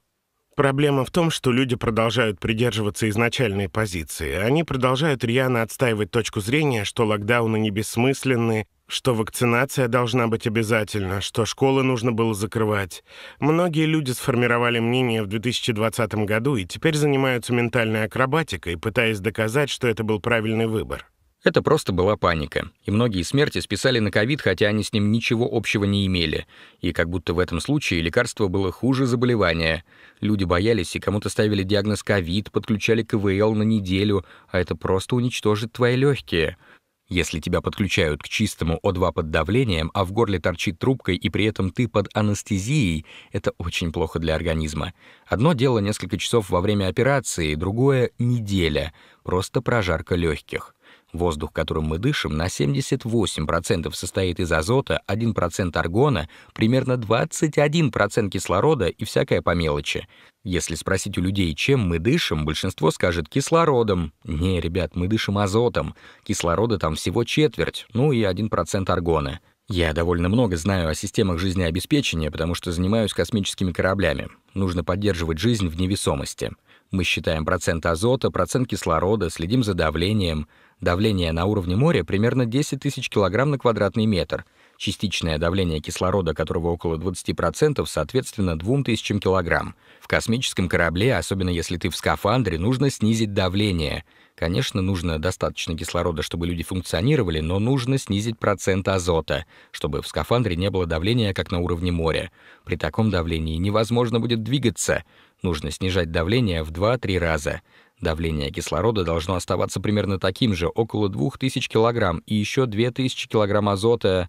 Проблема в том, что люди продолжают придерживаться изначальной позиции. Они продолжают рьяно отстаивать точку зрения, что локдауны не бессмысленны, что вакцинация должна быть обязательна, что школы нужно было закрывать. Многие люди сформировали мнение в 2020 году и теперь занимаются ментальной акробатикой, пытаясь доказать, что это был правильный выбор. Это просто была паника, и многие смерти списали на ковид, хотя они с ним ничего общего не имели, и как будто в этом случае лекарство было хуже заболевания. Люди боялись, и кому-то ставили диагноз ковид, подключали КВЛ на неделю, а это просто уничтожит твои легкие — если тебя подключают к чистому О2 под давлением, а в горле торчит трубкой, и при этом ты под анестезией, это очень плохо для организма. Одно дело несколько часов во время операции, другое — неделя, просто прожарка легких. Воздух, которым мы дышим, на 78% состоит из азота, 1% аргона, примерно 21% кислорода и всякое по мелочи. Если спросить у людей, чем мы дышим, большинство скажет кислородом. Не, ребят, мы дышим азотом. Кислорода там всего четверть, ну и 1% аргона. Я довольно много знаю о системах жизнеобеспечения, потому что занимаюсь космическими кораблями. Нужно поддерживать жизнь в невесомости. Мы считаем процент азота, процент кислорода, следим за давлением. Давление на уровне моря примерно 10 тысяч килограмм на квадратный метр. Частичное давление кислорода, которого около 20%, соответственно 2000 килограмм. В космическом корабле, особенно если ты в скафандре, нужно снизить давление. Конечно, нужно достаточно кислорода, чтобы люди функционировали, но нужно снизить процент азота, чтобы в скафандре не было давления, как на уровне моря. При таком давлении невозможно будет двигаться. Нужно снижать давление в 2-3 раза. Давление кислорода должно оставаться примерно таким же, около 2000 кг, и еще 2000 кг азота...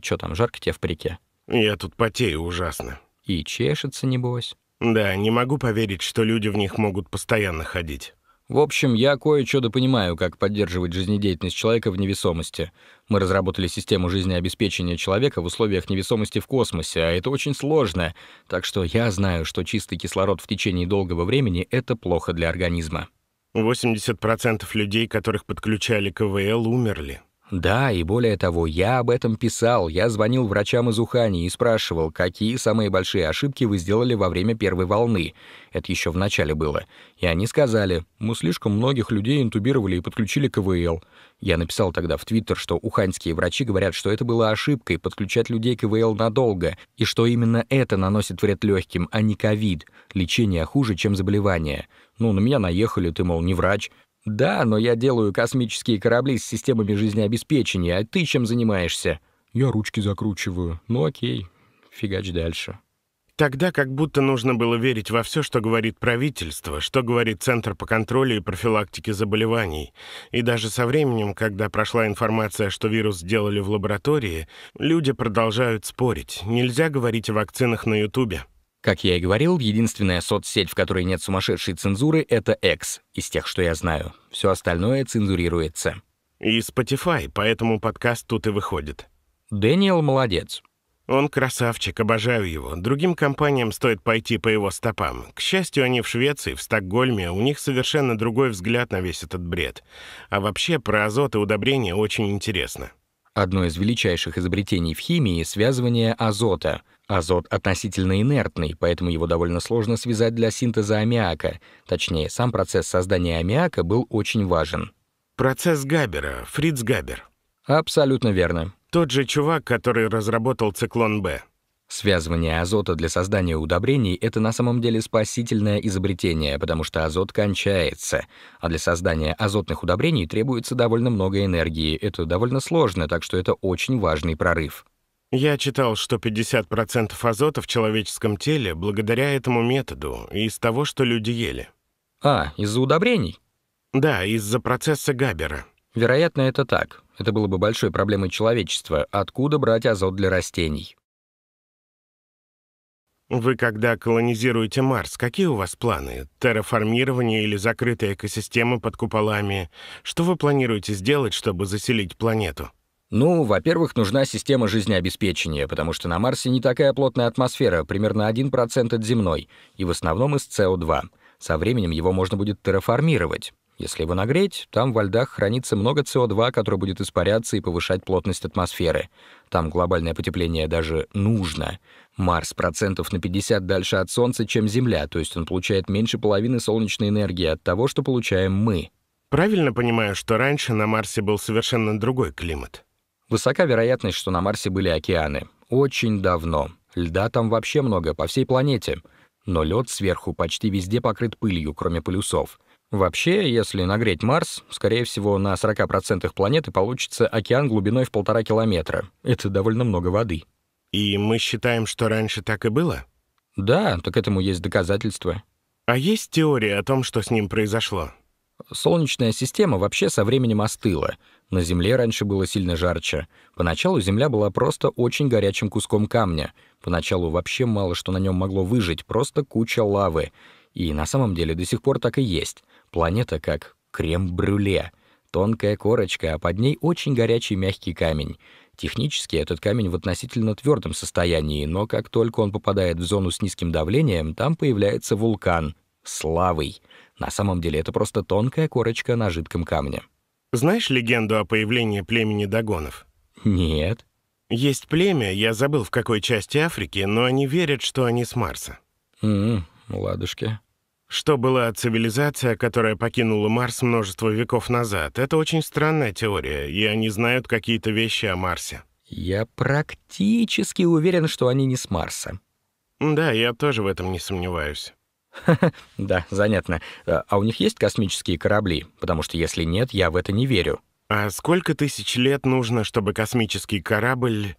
Чё там, жарко тебе в парике? Я тут потею ужасно. И чешется, небось. Да, не могу поверить, что люди в них могут постоянно ходить. В общем, я кое-что допонимаю, как поддерживать жизнедеятельность человека в невесомости. Мы разработали систему жизнеобеспечения человека в условиях невесомости в космосе, а это очень сложно, так что я знаю, что чистый кислород в течение долгого времени — это плохо для организма. 80% людей, которых подключали к ВЛ, умерли. Да, и более того, я об этом писал, я звонил врачам из Ухани и спрашивал, какие самые большие ошибки вы сделали во время первой волны. Это еще в начале было. И они сказали, мы слишком многих людей интубировали и подключили КВЛ. Я написал тогда в Твиттер, что уханьские врачи говорят, что это была ошибкой подключать людей к КВЛ надолго, и что именно это наносит вред легким, а не ковид. Лечение хуже, чем заболевание. Ну, на меня наехали, ты, мол, не врач. «Да, но я делаю космические корабли с системами жизнеобеспечения, а ты чем занимаешься?» «Я ручки закручиваю. Ну окей, фигач дальше». Тогда как будто нужно было верить во все, что говорит правительство, что говорит Центр по контролю и профилактике заболеваний. И даже со временем, когда прошла информация, что вирус сделали в лаборатории, люди продолжают спорить. Нельзя говорить о вакцинах на Ютубе. Как я и говорил, единственная соцсеть, в которой нет сумасшедшей цензуры, это X, из тех, что я знаю. Все остальное цензурируется. И Spotify, поэтому подкаст тут и выходит. Дэниел молодец. Он красавчик, обожаю его. Другим компаниям стоит пойти по его стопам. К счастью, они в Швеции, в Стокгольме, у них совершенно другой взгляд на весь этот бред. А вообще, про азот и удобрения очень интересно. Одно из величайших изобретений в химии — связывание азота — Азот относительно инертный, поэтому его довольно сложно связать для синтеза аммиака. Точнее, сам процесс создания аммиака был очень важен. Процесс Габера, Фриц Габер. Абсолютно верно. Тот же чувак, который разработал циклон Б. Связывание азота для создания удобрений — это на самом деле спасительное изобретение, потому что азот кончается, а для создания азотных удобрений требуется довольно много энергии. Это довольно сложно, так что это очень важный прорыв. Я читал, что 50% азота в человеческом теле благодаря этому методу и из того, что люди ели. А, из-за удобрений? Да, из-за процесса Габера. Вероятно, это так. Это было бы большой проблемой человечества. Откуда брать азот для растений? Вы когда колонизируете Марс, какие у вас планы? Терраформирование или закрытая экосистема под куполами? Что вы планируете сделать, чтобы заселить планету? Ну, во-первых, нужна система жизнеобеспечения, потому что на Марсе не такая плотная атмосфера, примерно 1% от земной, и в основном из СО2. Со временем его можно будет терраформировать. Если его нагреть, там во льдах хранится много СО2, который будет испаряться и повышать плотность атмосферы. Там глобальное потепление даже нужно. Марс процентов на 50 дальше от Солнца, чем Земля, то есть он получает меньше половины солнечной энергии от того, что получаем мы. Правильно понимаю, что раньше на Марсе был совершенно другой климат? Высока вероятность, что на Марсе были океаны. Очень давно. Льда там вообще много, по всей планете. Но лед сверху почти везде покрыт пылью, кроме полюсов. Вообще, если нагреть Марс, скорее всего, на 40% планеты получится океан глубиной в полтора километра. Это довольно много воды. И мы считаем, что раньше так и было? Да, так этому есть доказательства. А есть теория о том, что с ним произошло? Солнечная система вообще со временем остыла — на Земле раньше было сильно жарче. Поначалу Земля была просто очень горячим куском камня. Поначалу вообще мало что на нем могло выжить, просто куча лавы. И на самом деле до сих пор так и есть. Планета как крем-брюле. Тонкая корочка, а под ней очень горячий мягкий камень. Технически этот камень в относительно твердом состоянии, но как только он попадает в зону с низким давлением, там появляется вулкан с На самом деле это просто тонкая корочка на жидком камне. Знаешь легенду о появлении племени Дагонов? Нет. Есть племя, я забыл в какой части Африки, но они верят, что они с Марса. Ммм, ладушки. Что была цивилизация, которая покинула Марс множество веков назад? Это очень странная теория, и они знают какие-то вещи о Марсе. Я практически уверен, что они не с Марса. Да, я тоже в этом не сомневаюсь. Да, занятно. Э, а у них есть космические корабли? Потому что если нет, я в это не верю. А сколько тысяч лет нужно, чтобы космический корабль...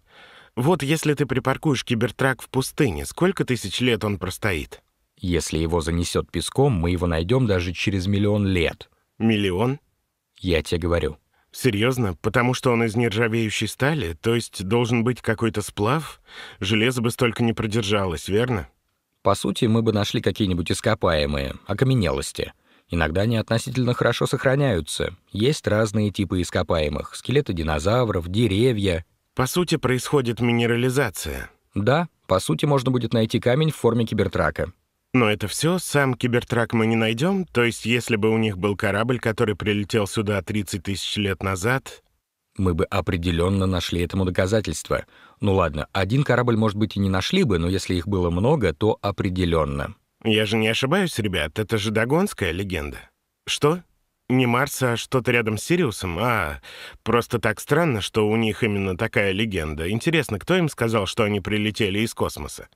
Вот если ты припаркуешь кибертрак в пустыне, сколько тысяч лет он простоит? Если его занесет песком, мы его найдем даже через миллион лет. Миллион? Я тебе говорю. Серьезно? Потому что он из нержавеющей стали? То есть должен быть какой-то сплав? Железо бы столько не продержалось, верно? По сути, мы бы нашли какие-нибудь ископаемые, окаменелости. Иногда они относительно хорошо сохраняются. Есть разные типы ископаемых — скелеты динозавров, деревья. По сути, происходит минерализация. Да, по сути, можно будет найти камень в форме кибертрака. Но это все, сам кибертрак мы не найдем, то есть если бы у них был корабль, который прилетел сюда 30 тысяч лет назад, мы бы определенно нашли этому доказательства. Ну ладно, один корабль, может быть, и не нашли бы, но если их было много, то определенно. Я же не ошибаюсь, ребят, это же догонская легенда. Что? Не Марс, а что-то рядом с Сириусом? А, просто так странно, что у них именно такая легенда. Интересно, кто им сказал, что они прилетели из космоса?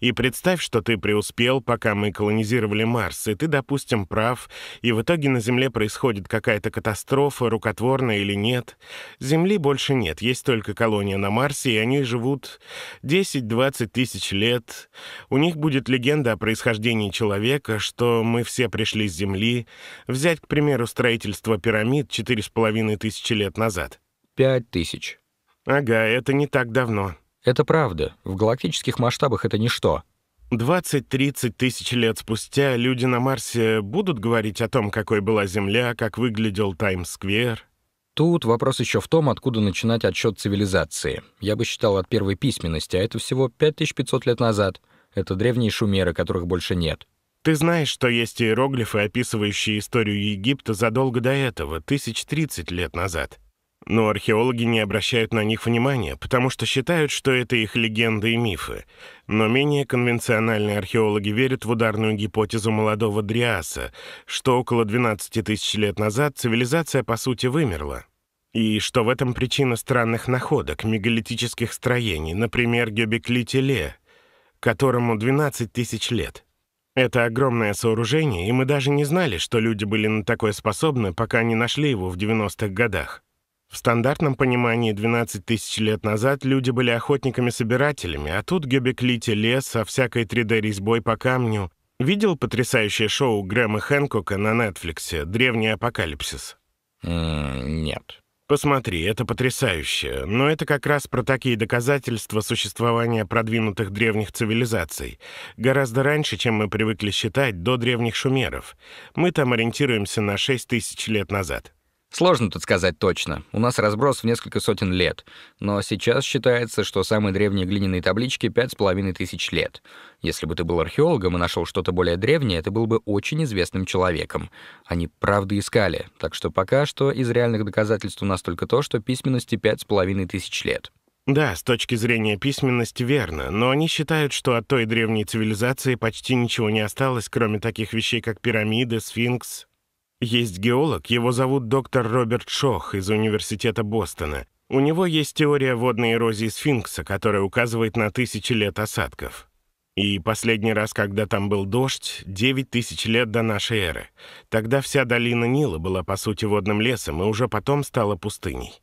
И представь, что ты преуспел, пока мы колонизировали Марс, и ты, допустим, прав, и в итоге на Земле происходит какая-то катастрофа, рукотворная или нет. Земли больше нет, есть только колония на Марсе, и они живут 10-20 тысяч лет. У них будет легенда о происхождении человека, что мы все пришли с Земли. Взять, к примеру, строительство пирамид 4,5 тысячи лет назад. «Пять тысяч». «Ага, это не так давно. Это правда. В галактических масштабах это ничто. 20-30 тысяч лет спустя люди на Марсе будут говорить о том, какой была Земля, как выглядел Таймс-сквер? Тут вопрос еще в том, откуда начинать отсчет цивилизации. Я бы считал от первой письменности, а это всего 5500 лет назад. Это древние шумеры, которых больше нет. Ты знаешь, что есть иероглифы, описывающие историю Египта задолго до этого, 1030 лет назад. Но археологи не обращают на них внимания, потому что считают, что это их легенды и мифы. Но менее конвенциональные археологи верят в ударную гипотезу молодого Дриаса, что около 12 тысяч лет назад цивилизация, по сути, вымерла. И что в этом причина странных находок, мегалитических строений, например, гебекли которому 12 тысяч лет. Это огромное сооружение, и мы даже не знали, что люди были на такое способны, пока не нашли его в 90-х годах. В стандартном понимании 12 тысяч лет назад люди были охотниками-собирателями, а тут Гёбеклите лес со всякой 3D-резьбой по камню. Видел потрясающее шоу Грэма Хэнкока на Нетфликсе «Древний апокалипсис»? Mm, нет. Посмотри, это потрясающе, но это как раз про такие доказательства существования продвинутых древних цивилизаций. Гораздо раньше, чем мы привыкли считать, до древних шумеров. Мы там ориентируемся на 6 тысяч лет назад. Сложно тут сказать точно. У нас разброс в несколько сотен лет. Но сейчас считается, что самые древние глиняные таблички — пять с половиной тысяч лет. Если бы ты был археологом и нашел что-то более древнее, ты был бы очень известным человеком. Они правда искали. Так что пока что из реальных доказательств у нас только то, что письменности пять с половиной тысяч лет. Да, с точки зрения письменности верно, но они считают, что от той древней цивилизации почти ничего не осталось, кроме таких вещей, как пирамиды, сфинкс, есть геолог, его зовут доктор Роберт Шох из Университета Бостона. У него есть теория водной эрозии сфинкса, которая указывает на тысячи лет осадков. И последний раз, когда там был дождь, 9 тысяч лет до нашей эры. Тогда вся долина Нила была, по сути, водным лесом, и уже потом стала пустыней.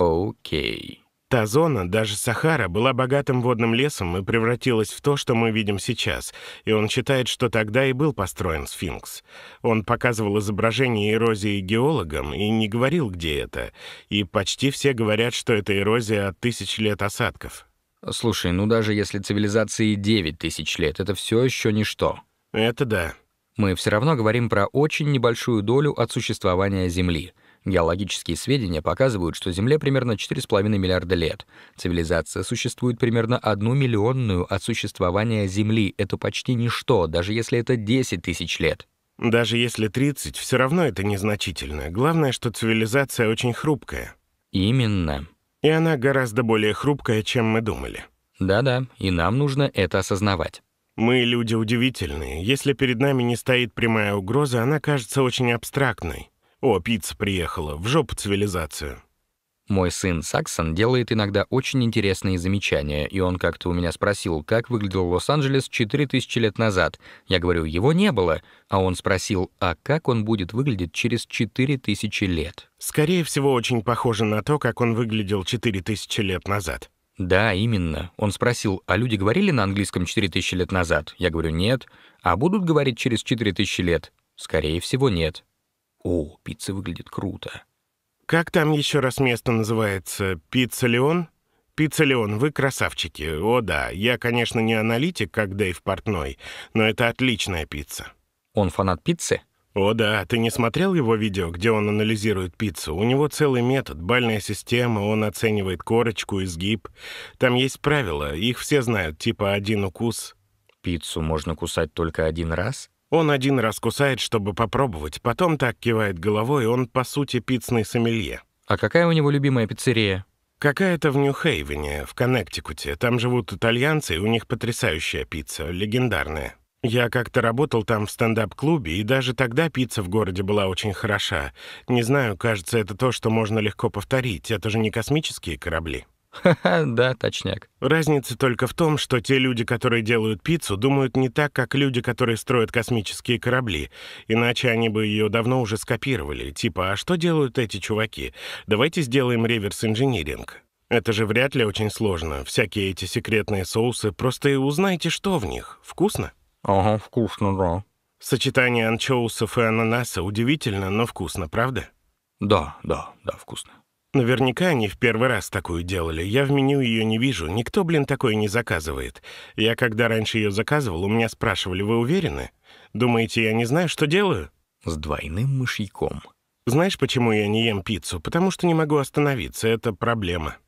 Окей. Okay. Та зона, даже Сахара, была богатым водным лесом и превратилась в то, что мы видим сейчас, и он считает, что тогда и был построен сфинкс. Он показывал изображение эрозии геологам и не говорил, где это, и почти все говорят, что это эрозия от тысяч лет осадков. Слушай, ну даже если цивилизации 9 тысяч лет, это все еще ничто. Это да. Мы все равно говорим про очень небольшую долю от существования Земли — Геологические сведения показывают, что Земле примерно 4,5 миллиарда лет. Цивилизация существует примерно одну миллионную от существования Земли. Это почти ничто, даже если это 10 тысяч лет. Даже если 30, все равно это незначительно. Главное, что цивилизация очень хрупкая. Именно. И она гораздо более хрупкая, чем мы думали. Да-да, и нам нужно это осознавать. Мы люди удивительные. Если перед нами не стоит прямая угроза, она кажется очень абстрактной. О, пицца приехала, в жопу цивилизацию. Мой сын Саксон делает иногда очень интересные замечания, и он как-то у меня спросил, как выглядел Лос-Анджелес 4000 лет назад. Я говорю, его не было. А он спросил, а как он будет выглядеть через 4000 лет? Скорее всего, очень похоже на то, как он выглядел 4000 лет назад. Да, именно. Он спросил, а люди говорили на английском 4000 лет назад? Я говорю, нет. А будут говорить через 4000 лет? Скорее всего, нет. О, пицца выглядит круто. Как там еще раз место называется? Пицца Леон? Пицца Леон, вы красавчики. О да, я, конечно, не аналитик, как Дэйв Портной, но это отличная пицца. Он фанат пиццы? О да, ты не смотрел его видео, где он анализирует пиццу? У него целый метод, бальная система, он оценивает корочку, изгиб. Там есть правила, их все знают, типа один укус. Пиццу можно кусать только один раз? Он один раз кусает, чтобы попробовать, потом так кивает головой, он, по сути, пиццный сомелье. А какая у него любимая пиццерия? Какая-то в Нью-Хейвене, в Коннектикуте. Там живут итальянцы, и у них потрясающая пицца, легендарная. Я как-то работал там в стендап-клубе, и даже тогда пицца в городе была очень хороша. Не знаю, кажется, это то, что можно легко повторить. Это же не космические корабли. Ха-ха, да, точняк. Разница только в том, что те люди, которые делают пиццу, думают не так, как люди, которые строят космические корабли. Иначе они бы ее давно уже скопировали. Типа, а что делают эти чуваки? Давайте сделаем реверс-инжиниринг. Это же вряд ли очень сложно. Всякие эти секретные соусы. Просто и узнайте, что в них. Вкусно? Ага, вкусно, да. Сочетание анчоусов и ананаса удивительно, но вкусно, правда? Да, да, да, вкусно. Наверняка они в первый раз такую делали. Я в меню ее не вижу. Никто, блин, такое не заказывает. Я когда раньше ее заказывал, у меня спрашивали, вы уверены? Думаете, я не знаю, что делаю? С двойным мышьяком. Знаешь, почему я не ем пиццу? Потому что не могу остановиться. Это проблема.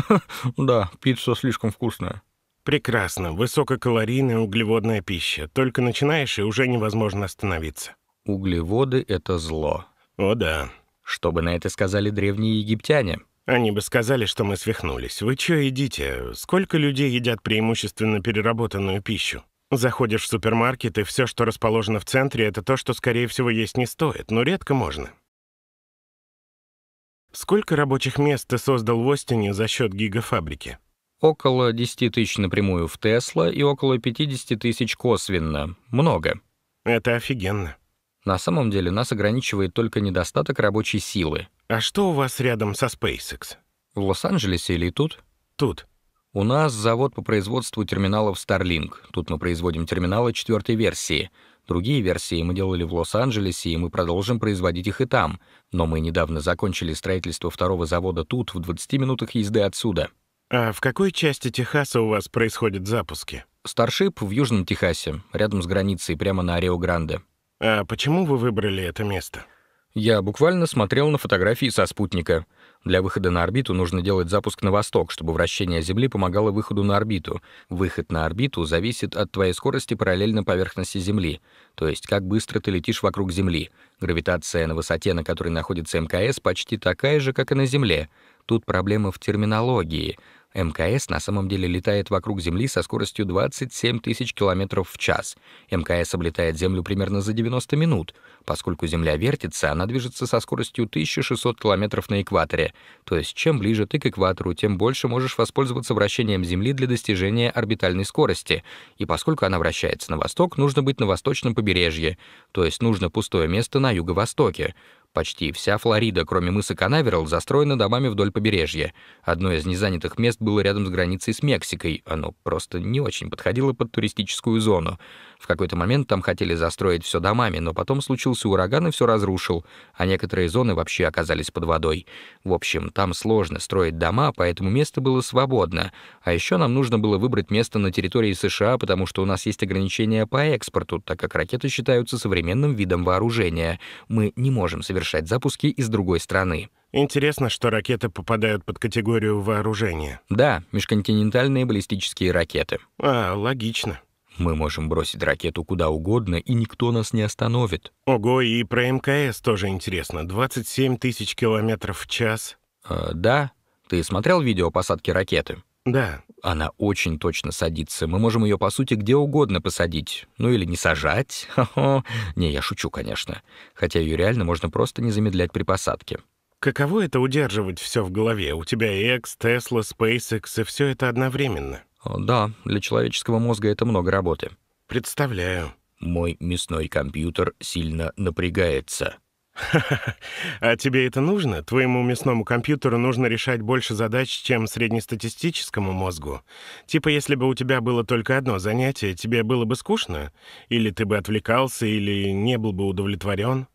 да, пицца слишком вкусная. Прекрасно. Высококалорийная углеводная пища. Только начинаешь, и уже невозможно остановиться. Углеводы — это зло. О, да. Что бы на это сказали древние египтяне? Они бы сказали, что мы свихнулись. Вы чё идите? Сколько людей едят преимущественно переработанную пищу? Заходишь в супермаркет, и все, что расположено в центре, это то, что, скорее всего, есть не стоит, но редко можно. Сколько рабочих мест ты создал в Остине за счет гигафабрики? Около 10 тысяч напрямую в Тесла и около 50 тысяч косвенно. Много. Это офигенно. На самом деле нас ограничивает только недостаток рабочей силы. А что у вас рядом со SpaceX? В Лос-Анджелесе или тут? Тут. У нас завод по производству терминалов Starlink. Тут мы производим терминалы четвертой версии. Другие версии мы делали в Лос-Анджелесе, и мы продолжим производить их и там. Но мы недавно закончили строительство второго завода тут, в 20 минутах езды отсюда. А в какой части Техаса у вас происходят запуски? Старшип в Южном Техасе, рядом с границей, прямо на Рио-Гранде. А почему вы выбрали это место? Я буквально смотрел на фотографии со спутника. Для выхода на орбиту нужно делать запуск на восток, чтобы вращение Земли помогало выходу на орбиту. Выход на орбиту зависит от твоей скорости параллельно поверхности Земли, то есть как быстро ты летишь вокруг Земли. Гравитация на высоте, на которой находится МКС, почти такая же, как и на Земле. Тут проблема в терминологии — МКС на самом деле летает вокруг Земли со скоростью 27 тысяч километров в час. МКС облетает Землю примерно за 90 минут. Поскольку Земля вертится, она движется со скоростью 1600 километров на экваторе. То есть чем ближе ты к экватору, тем больше можешь воспользоваться вращением Земли для достижения орбитальной скорости. И поскольку она вращается на восток, нужно быть на восточном побережье. То есть нужно пустое место на юго-востоке. Почти вся Флорида, кроме мыса Канаверал, застроена домами вдоль побережья. Одно из незанятых мест было рядом с границей с Мексикой. Оно просто не очень подходило под туристическую зону. В какой-то момент там хотели застроить все домами, но потом случился ураган и все разрушил, а некоторые зоны вообще оказались под водой. В общем, там сложно строить дома, поэтому место было свободно. А еще нам нужно было выбрать место на территории США, потому что у нас есть ограничения по экспорту, так как ракеты считаются современным видом вооружения. Мы не можем совершать запуски из другой страны. Интересно, что ракеты попадают под категорию вооружения. Да, межконтинентальные баллистические ракеты. А, логично. Мы можем бросить ракету куда угодно, и никто нас не остановит. Ого, и про МКС тоже интересно. 27 тысяч километров в час. Э, да. Ты смотрел видео посадки ракеты? Да. Она очень точно садится. Мы можем ее, по сути, где угодно посадить. Ну или не сажать. Хо-хо. Не, я шучу, конечно. Хотя ее реально можно просто не замедлять при посадке. Каково это удерживать все в голове? У тебя и Экс, Тесла, SpaceX, и все это одновременно. Да, для человеческого мозга это много работы. Представляю. Мой мясной компьютер сильно напрягается. А тебе это нужно? Твоему мясному компьютеру нужно решать больше задач, чем среднестатистическому мозгу. Типа, если бы у тебя было только одно занятие, тебе было бы скучно? Или ты бы отвлекался, или не был бы удовлетворен?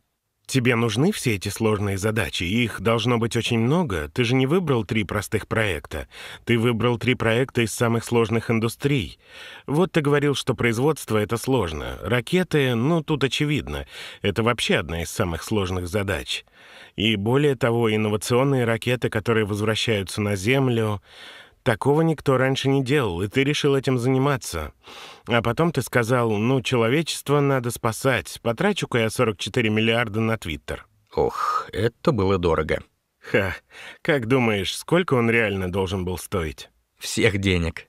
Тебе нужны все эти сложные задачи? Их должно быть очень много. Ты же не выбрал три простых проекта. Ты выбрал три проекта из самых сложных индустрий. Вот ты говорил, что производство — это сложно. Ракеты, ну, тут очевидно. Это вообще одна из самых сложных задач. И более того, инновационные ракеты, которые возвращаются на Землю... Такого никто раньше не делал, и ты решил этим заниматься. А потом ты сказал, ну, человечество надо спасать. Потрачу-ка я 44 миллиарда на Твиттер». Ох, это было дорого. Ха, как думаешь, сколько он реально должен был стоить? Всех денег.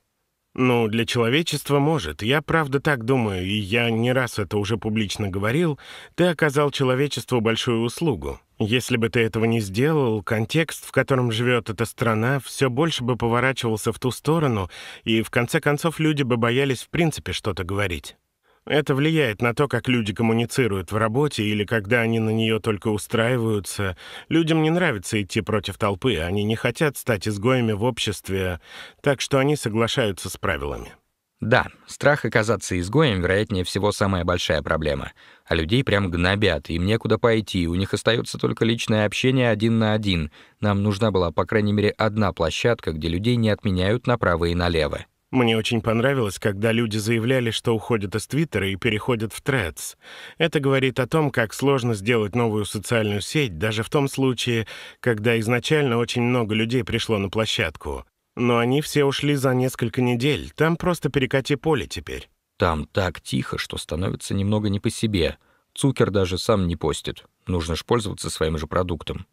Ну, для человечества может. Я правда так думаю, и я не раз это уже публично говорил. Ты оказал человечеству большую услугу. Если бы ты этого не сделал, контекст, в котором живет эта страна, все больше бы поворачивался в ту сторону, и в конце концов люди бы боялись в принципе что-то говорить. Это влияет на то, как люди коммуницируют в работе или когда они на нее только устраиваются. Людям не нравится идти против толпы, они не хотят стать изгоями в обществе, так что они соглашаются с правилами. Да, страх оказаться изгоем, вероятнее всего, самая большая проблема. А людей прям гнобят, им некуда пойти, у них остается только личное общение один на один. Нам нужна была, по крайней мере, одна площадка, где людей не отменяют направо и налево. Мне очень понравилось, когда люди заявляли, что уходят из Твиттера и переходят в Threads. Это говорит о том, как сложно сделать новую социальную сеть, даже в том случае, когда изначально очень много людей пришло на площадку. Но они все ушли за несколько недель, там просто перекати поле теперь. Там так тихо, что становится немного не по себе. Цукер даже сам не постит. Нужно ж пользоваться своим же продуктом.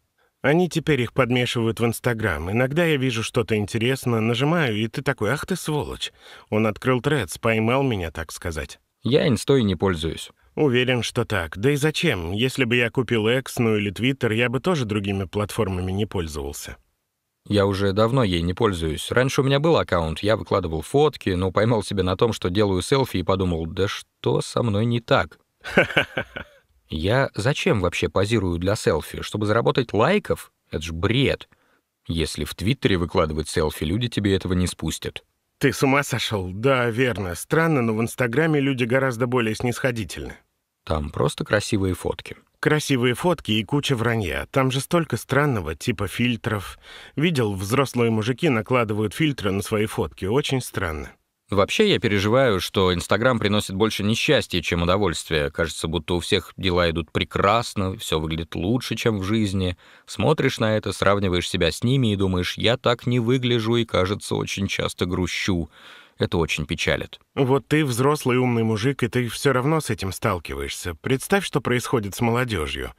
Они теперь их подмешивают в Инстаграм. Иногда я вижу что-то интересное, нажимаю, и ты такой, ах ты сволочь. Он открыл трец, поймал меня, так сказать. Я инстой не пользуюсь. Уверен, что так. Да и зачем? Если бы я купил экс, ну или Твиттер, я бы тоже другими платформами не пользовался. Я уже давно ей не пользуюсь. Раньше у меня был аккаунт, я выкладывал фотки, но поймал себя на том, что делаю селфи и подумал, да что со мной не так? Ха-ха-ха. Я зачем вообще позирую для селфи? Чтобы заработать лайков? Это ж бред. Если в Твиттере выкладывать селфи, люди тебе этого не спустят. Ты с ума сошел? Да, верно. Странно, но в Инстаграме люди гораздо более снисходительны. Там просто красивые фотки. Красивые фотки и куча вранья. Там же столько странного, типа фильтров. Видел, взрослые мужики накладывают фильтры на свои фотки. Очень странно. Вообще я переживаю, что Инстаграм приносит больше несчастья, чем удовольствия. Кажется, будто у всех дела идут прекрасно, все выглядит лучше, чем в жизни. Смотришь на это, сравниваешь себя с ними и думаешь, я так не выгляжу и, кажется, очень часто грущу. Это очень печалит. Вот ты взрослый умный мужик, и ты все равно с этим сталкиваешься. Представь, что происходит с молодежью.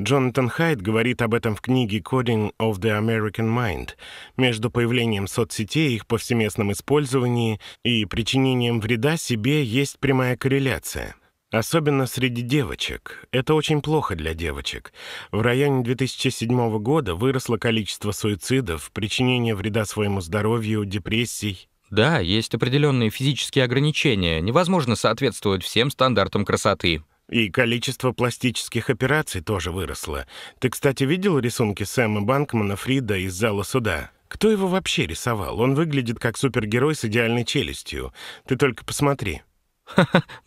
Джонатан Хайт говорит об этом в книге «Coding of the American Mind». Между появлением соцсетей, их повсеместным использованием и причинением вреда себе есть прямая корреляция. Особенно среди девочек. Это очень плохо для девочек. В районе 2007 года выросло количество суицидов, причинения вреда своему здоровью, депрессий да, есть определенные физические ограничения. Невозможно соответствовать всем стандартам красоты. И количество пластических операций тоже выросло. Ты, кстати, видел рисунки Сэма Банкмана Фрида из зала суда? Кто его вообще рисовал? Он выглядит как супергерой с идеальной челюстью. Ты только посмотри.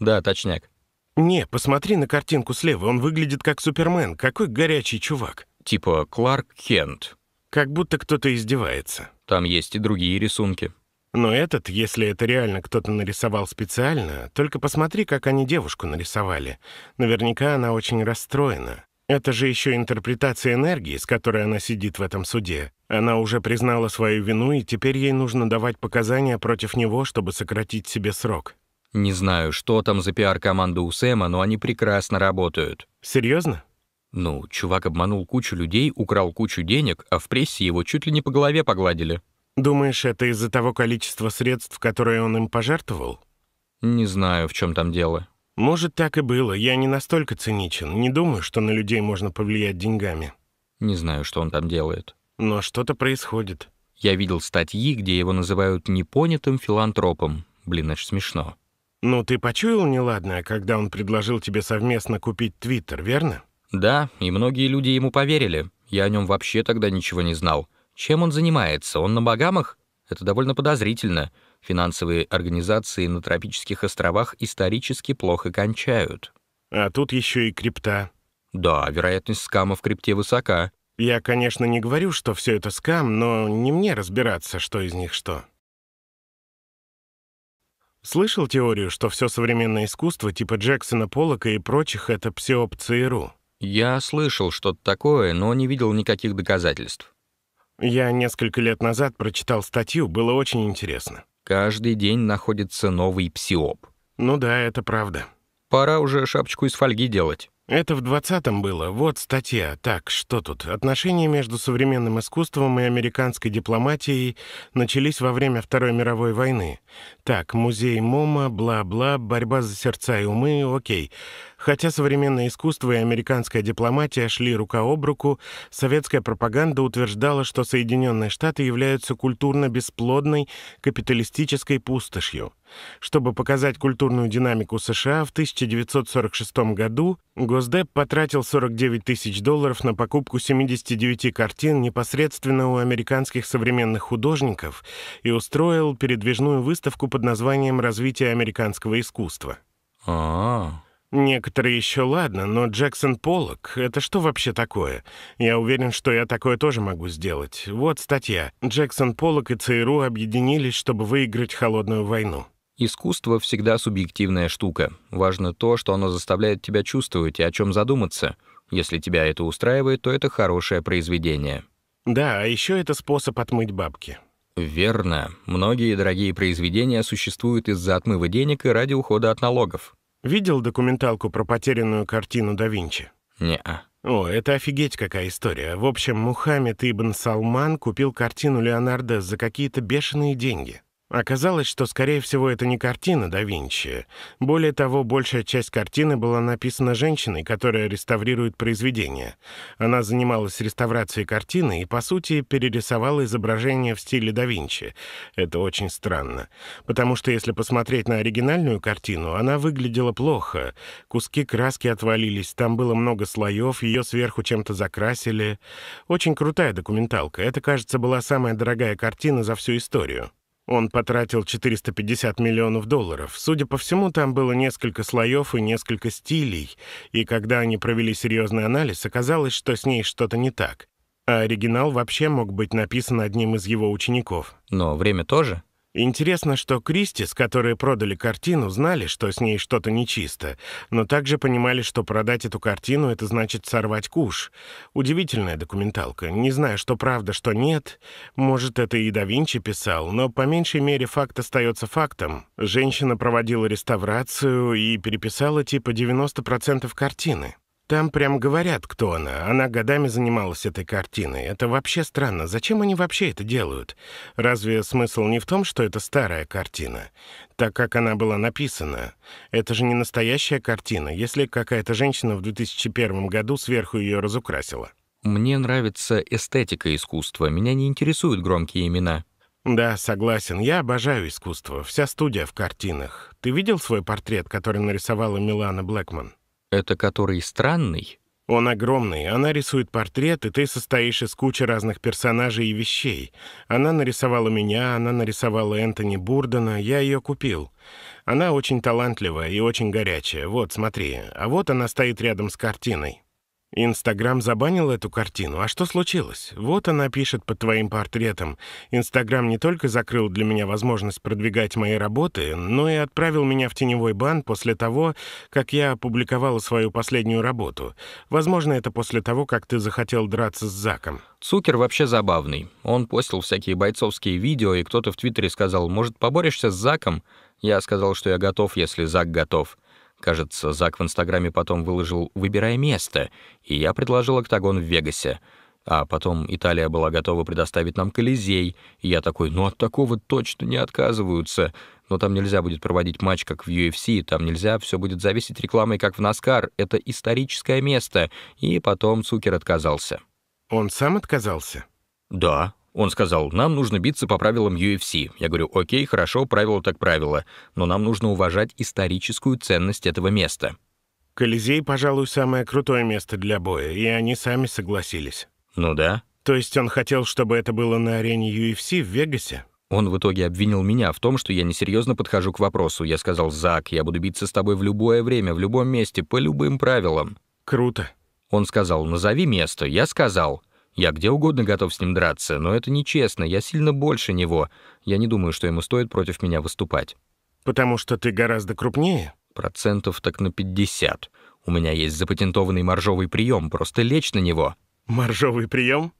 да, точняк. Не, посмотри на картинку слева. Он выглядит как Супермен. Какой горячий чувак. Типа Кларк Кент. Как будто кто-то издевается. Там есть и другие рисунки. Но этот, если это реально кто-то нарисовал специально, только посмотри, как они девушку нарисовали. Наверняка она очень расстроена. Это же еще интерпретация энергии, с которой она сидит в этом суде. Она уже признала свою вину, и теперь ей нужно давать показания против него, чтобы сократить себе срок. Не знаю, что там за пиар-команда у Сэма, но они прекрасно работают. Серьезно? Ну, чувак обманул кучу людей, украл кучу денег, а в прессе его чуть ли не по голове погладили. Думаешь, это из-за того количества средств, которые он им пожертвовал? Не знаю, в чем там дело. Может, так и было. Я не настолько циничен. Не думаю, что на людей можно повлиять деньгами. Не знаю, что он там делает. Но что-то происходит. Я видел статьи, где его называют непонятым филантропом. Блин, это ж смешно. Ну, ты почуял неладное, когда он предложил тебе совместно купить Твиттер, верно? Да, и многие люди ему поверили. Я о нем вообще тогда ничего не знал. Чем он занимается? Он на Багамах? Это довольно подозрительно. Финансовые организации на тропических островах исторически плохо кончают. А тут еще и крипта. Да, вероятность скама в крипте высока. Я, конечно, не говорю, что все это скам, но не мне разбираться, что из них что. Слышал теорию, что все современное искусство типа Джексона Поллока и прочих — это псиоп Я слышал что-то такое, но не видел никаких доказательств. Я несколько лет назад прочитал статью, было очень интересно. Каждый день находится новый псиоп. Ну да, это правда. Пора уже шапочку из фольги делать. Это в 20-м было, вот статья. Так, что тут? Отношения между современным искусством и американской дипломатией начались во время Второй мировой войны. Так, музей МОМА, бла-бла, борьба за сердца и умы, окей. Хотя современное искусство и американская дипломатия шли рука об руку, советская пропаганда утверждала, что Соединенные Штаты являются культурно бесплодной капиталистической пустошью. Чтобы показать культурную динамику США, в 1946 году Госдеп потратил 49 тысяч долларов на покупку 79 картин непосредственно у американских современных художников и устроил передвижную выставку под названием «Развитие американского искусства». А. Некоторые еще ладно, но Джексон Поллок — это что вообще такое? Я уверен, что я такое тоже могу сделать. Вот статья. Джексон Поллок и ЦРУ объединились, чтобы выиграть холодную войну. Искусство всегда субъективная штука. Важно то, что оно заставляет тебя чувствовать и о чем задуматься. Если тебя это устраивает, то это хорошее произведение. Да, а еще это способ отмыть бабки. Верно. Многие дорогие произведения существуют из-за отмыва денег и ради ухода от налогов. Видел документалку про потерянную картину да Винчи? Не-а. О, это офигеть какая история. В общем, Мухаммед Ибн Салман купил картину Леонардо за какие-то бешеные деньги. Оказалось, что, скорее всего, это не картина да Винчи. Более того, большая часть картины была написана женщиной, которая реставрирует произведение. Она занималась реставрацией картины и, по сути, перерисовала изображение в стиле да Винчи. Это очень странно. Потому что, если посмотреть на оригинальную картину, она выглядела плохо. Куски краски отвалились, там было много слоев, ее сверху чем-то закрасили. Очень крутая документалка. Это, кажется, была самая дорогая картина за всю историю. Он потратил 450 миллионов долларов. Судя по всему, там было несколько слоев и несколько стилей, и когда они провели серьезный анализ, оказалось, что с ней что-то не так. А оригинал вообще мог быть написан одним из его учеников. Но время тоже? Интересно, что Кристис, которые продали картину, знали, что с ней что-то нечисто, но также понимали, что продать эту картину — это значит сорвать куш. Удивительная документалка. Не знаю, что правда, что нет. Может, это и да Винчи писал, но по меньшей мере факт остается фактом. Женщина проводила реставрацию и переписала типа 90% картины. Там прям говорят, кто она. Она годами занималась этой картиной. Это вообще странно. Зачем они вообще это делают? Разве смысл не в том, что это старая картина? Так как она была написана. Это же не настоящая картина, если какая-то женщина в 2001 году сверху ее разукрасила. Мне нравится эстетика искусства. Меня не интересуют громкие имена. Да, согласен. Я обожаю искусство. Вся студия в картинах. Ты видел свой портрет, который нарисовала Милана Блэкман? Это который странный? Он огромный. Она рисует портрет, и ты состоишь из кучи разных персонажей и вещей. Она нарисовала меня, она нарисовала Энтони Бурдена, я ее купил. Она очень талантливая и очень горячая. Вот, смотри. А вот она стоит рядом с картиной. Инстаграм забанил эту картину. А что случилось? Вот она пишет под твоим портретом. Инстаграм не только закрыл для меня возможность продвигать мои работы, но и отправил меня в теневой бан после того, как я опубликовала свою последнюю работу. Возможно, это после того, как ты захотел драться с Заком. Цукер вообще забавный. Он постил всякие бойцовские видео, и кто-то в Твиттере сказал, может, поборешься с Заком? Я сказал, что я готов, если Зак готов. Кажется, Зак в Инстаграме потом выложил «Выбирай место», и я предложил октагон в Вегасе. А потом Италия была готова предоставить нам Колизей, и я такой, ну от такого точно не отказываются. Но там нельзя будет проводить матч, как в UFC, там нельзя, все будет зависеть рекламой, как в Наскар. Это историческое место. И потом Цукер отказался. Он сам отказался? Да, он сказал, нам нужно биться по правилам UFC. Я говорю, окей, хорошо, правило так правило, но нам нужно уважать историческую ценность этого места. Колизей, пожалуй, самое крутое место для боя, и они сами согласились. Ну да. То есть он хотел, чтобы это было на арене UFC в Вегасе? Он в итоге обвинил меня в том, что я несерьезно подхожу к вопросу. Я сказал, Зак, я буду биться с тобой в любое время, в любом месте, по любым правилам. Круто. Он сказал, назови место. Я сказал. Я где угодно готов с ним драться, но это нечестно, я сильно больше него. Я не думаю, что ему стоит против меня выступать». «Потому что ты гораздо крупнее?» «Процентов так на 50. У меня есть запатентованный моржовый прием, просто лечь на него». «Моржовый прием?»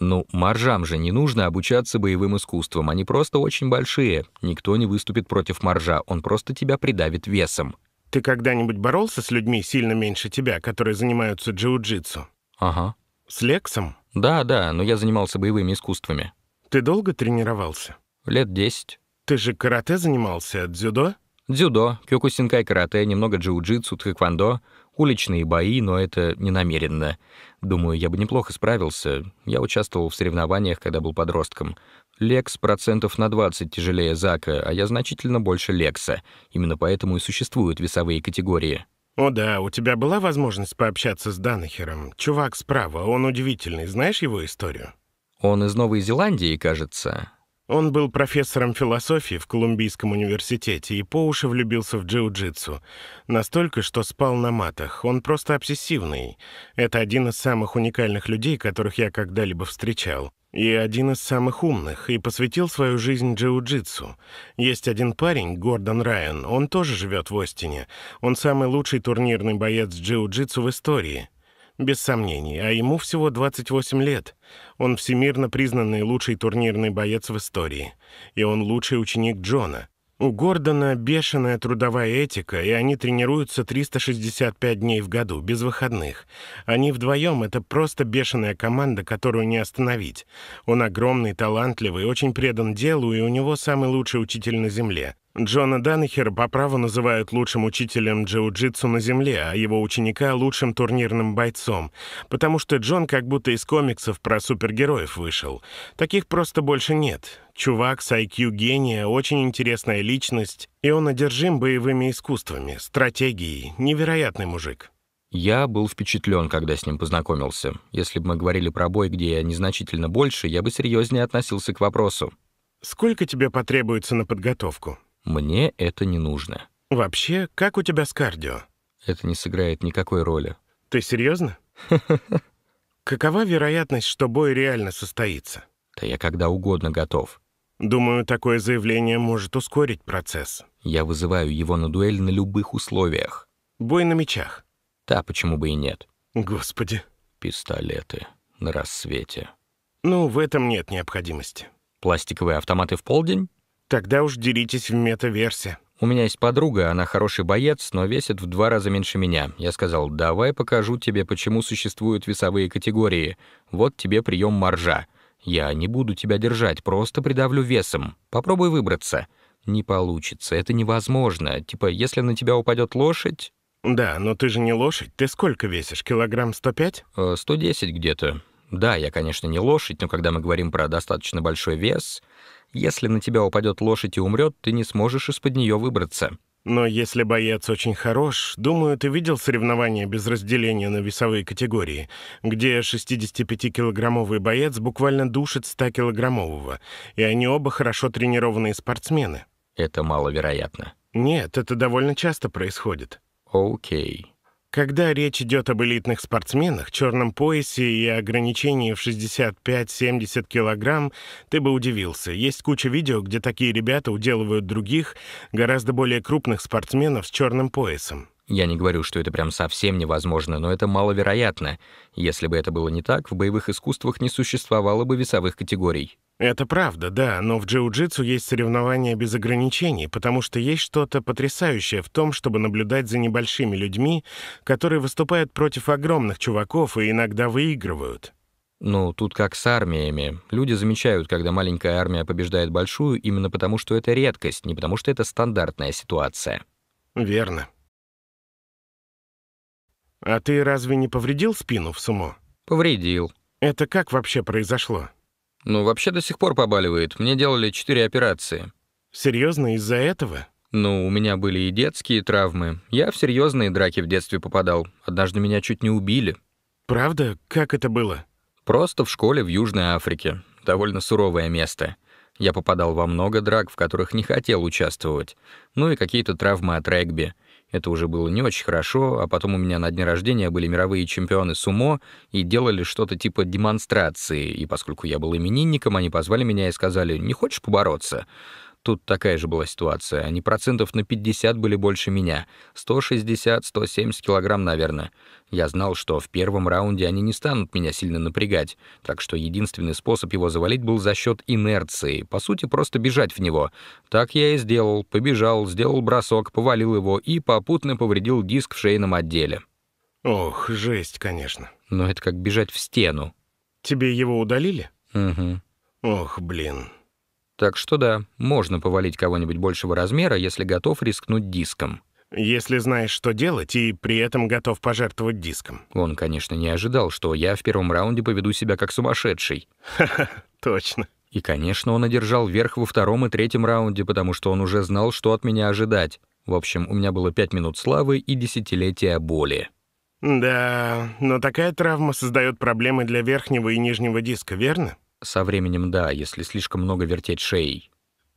«Ну, моржам же не нужно обучаться боевым искусствам, они просто очень большие. Никто не выступит против моржа, он просто тебя придавит весом». «Ты когда-нибудь боролся с людьми сильно меньше тебя, которые занимаются джиу-джитсу?» «Ага». «С Лексом?» Да, да, но я занимался боевыми искусствами. Ты долго тренировался? Лет десять. Ты же карате занимался, дзюдо? Дзюдо, кёкусинкай карате, немного джиу-джитсу, тхэквондо, уличные бои, но это не намеренно. Думаю, я бы неплохо справился. Я участвовал в соревнованиях, когда был подростком. Лекс процентов на 20 тяжелее Зака, а я значительно больше Лекса. Именно поэтому и существуют весовые категории. «О да, у тебя была возможность пообщаться с Данахером? Чувак справа, он удивительный. Знаешь его историю?» «Он из Новой Зеландии, кажется». Он был профессором философии в Колумбийском университете и по уши влюбился в джиу-джитсу. Настолько, что спал на матах. Он просто обсессивный. Это один из самых уникальных людей, которых я когда-либо встречал и один из самых умных, и посвятил свою жизнь джиу-джитсу. Есть один парень, Гордон Райан, он тоже живет в Остине. Он самый лучший турнирный боец джиу-джитсу в истории. Без сомнений, а ему всего 28 лет. Он всемирно признанный лучший турнирный боец в истории. И он лучший ученик Джона. У Гордона бешеная трудовая этика, и они тренируются 365 дней в году, без выходных. Они вдвоем — это просто бешеная команда, которую не остановить. Он огромный, талантливый, очень предан делу, и у него самый лучший учитель на Земле. Джона Данахер по праву называют лучшим учителем джиу-джитсу на Земле, а его ученика — лучшим турнирным бойцом, потому что Джон как будто из комиксов про супергероев вышел. Таких просто больше нет. Чувак с IQ гения, очень интересная личность, и он одержим боевыми искусствами, стратегией, невероятный мужик. Я был впечатлен, когда с ним познакомился. Если бы мы говорили про бой, где я незначительно больше, я бы серьезнее относился к вопросу. Сколько тебе потребуется на подготовку? Мне это не нужно. Вообще, как у тебя с кардио? Это не сыграет никакой роли. Ты серьезно? Какова вероятность, что бой реально состоится? Да я когда угодно готов. Думаю, такое заявление может ускорить процесс. Я вызываю его на дуэль на любых условиях. Бой на мечах. Да, почему бы и нет. Господи. Пистолеты на рассвете. Ну, в этом нет необходимости. Пластиковые автоматы в полдень? Тогда уж деритесь в метаверсе. У меня есть подруга, она хороший боец, но весит в два раза меньше меня. Я сказал, давай покажу тебе, почему существуют весовые категории. Вот тебе прием моржа. Я не буду тебя держать, просто придавлю весом. Попробуй выбраться. Не получится, это невозможно. Типа, если на тебя упадет лошадь... Да, но ты же не лошадь. Ты сколько весишь? Килограмм 105? 110 э, где-то. Да, я, конечно, не лошадь, но когда мы говорим про достаточно большой вес, если на тебя упадет лошадь и умрет, ты не сможешь из-под нее выбраться. Но если боец очень хорош, думаю, ты видел соревнования без разделения на весовые категории, где 65-килограммовый боец буквально душит 100-килограммового, и они оба хорошо тренированные спортсмены. Это маловероятно. Нет, это довольно часто происходит. Окей. Когда речь идет об элитных спортсменах, черном поясе и ограничении в 65-70 килограмм, ты бы удивился. Есть куча видео, где такие ребята уделывают других, гораздо более крупных спортсменов с черным поясом. Я не говорю, что это прям совсем невозможно, но это маловероятно. Если бы это было не так, в боевых искусствах не существовало бы весовых категорий. Это правда, да, но в джиу-джитсу есть соревнования без ограничений, потому что есть что-то потрясающее в том, чтобы наблюдать за небольшими людьми, которые выступают против огромных чуваков и иногда выигрывают. Ну, тут как с армиями. Люди замечают, когда маленькая армия побеждает большую, именно потому что это редкость, не потому что это стандартная ситуация. Верно. А ты разве не повредил спину в сумо? Повредил. Это как вообще произошло? Ну, вообще до сих пор побаливает. Мне делали четыре операции. Серьезно, из-за этого? Ну, у меня были и детские травмы. Я в серьезные драки в детстве попадал. Однажды меня чуть не убили. Правда? Как это было? Просто в школе в Южной Африке. Довольно суровое место. Я попадал во много драк, в которых не хотел участвовать. Ну и какие-то травмы от регби. Это уже было не очень хорошо, а потом у меня на дне рождения были мировые чемпионы сумо и делали что-то типа демонстрации, и поскольку я был именинником, они позвали меня и сказали «Не хочешь побороться?» Тут такая же была ситуация. Они процентов на 50 были больше меня. 160-170 килограмм, наверное. Я знал, что в первом раунде они не станут меня сильно напрягать, так что единственный способ его завалить был за счет инерции, по сути, просто бежать в него. Так я и сделал. Побежал, сделал бросок, повалил его и попутно повредил диск в шейном отделе. Ох, жесть, конечно. Но это как бежать в стену. Тебе его удалили? Угу. Ох, блин. Так что да, можно повалить кого-нибудь большего размера, если готов рискнуть диском. Если знаешь, что делать, и при этом готов пожертвовать диском. Он, конечно, не ожидал, что я в первом раунде поведу себя как сумасшедший. Ха-ха, точно. И, конечно, он одержал верх во втором и третьем раунде, потому что он уже знал, что от меня ожидать. В общем, у меня было пять минут славы и десятилетия боли. Да, но такая травма создает проблемы для верхнего и нижнего диска, верно? Со временем да, если слишком много вертеть шеей.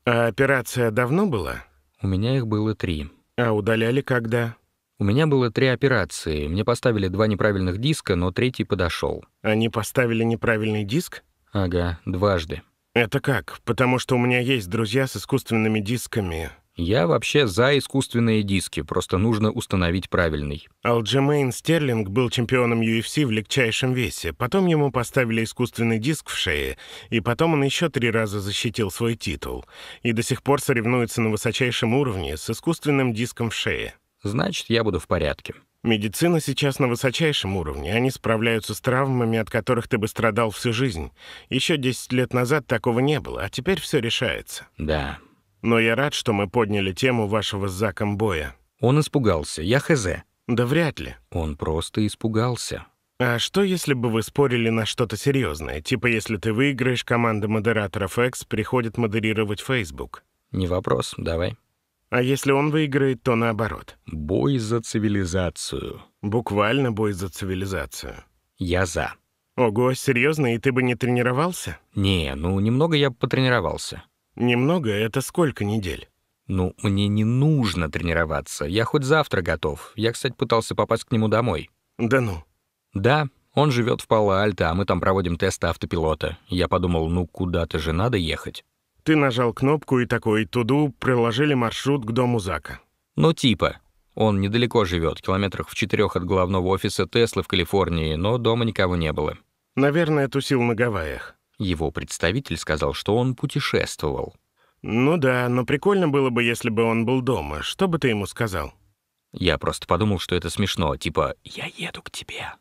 А операция давно была? У меня их было три. А удаляли когда? У меня было три операции. Мне поставили два неправильных диска, но третий подошел. Они поставили неправильный диск? Ага, дважды. Это как? Потому что у меня есть друзья с искусственными дисками. Я вообще за искусственные диски, просто нужно установить правильный. Алджемейн Стерлинг был чемпионом UFC в легчайшем весе. Потом ему поставили искусственный диск в шее, и потом он еще три раза защитил свой титул. И до сих пор соревнуется на высочайшем уровне с искусственным диском в шее. Значит, я буду в порядке. Медицина сейчас на высочайшем уровне. Они справляются с травмами, от которых ты бы страдал всю жизнь. Еще 10 лет назад такого не было, а теперь все решается. Да, но я рад, что мы подняли тему вашего с Заком боя». Он испугался. Я хз. «Да вряд ли». Он просто испугался. «А что, если бы вы спорили на что-то серьезное? Типа, если ты выиграешь, команда модераторов X приходит модерировать Facebook?» «Не вопрос, давай». «А если он выиграет, то наоборот?» «Бой за цивилизацию». «Буквально бой за цивилизацию». «Я за». «Ого, серьезно, и ты бы не тренировался?» «Не, ну немного я потренировался». Немного — это сколько недель? Ну, мне не нужно тренироваться. Я хоть завтра готов. Я, кстати, пытался попасть к нему домой. Да ну? Да, он живет в Пало-Альто, а мы там проводим тесты автопилота. Я подумал, ну куда-то же надо ехать. Ты нажал кнопку и такой туду приложили маршрут к дому Зака. Ну типа. Он недалеко живет, километрах в четырех от главного офиса Теслы в Калифорнии, но дома никого не было. Наверное, тусил на Гавайях. Его представитель сказал, что он путешествовал. «Ну да, но прикольно было бы, если бы он был дома. Что бы ты ему сказал?» Я просто подумал, что это смешно, типа «я еду к тебе».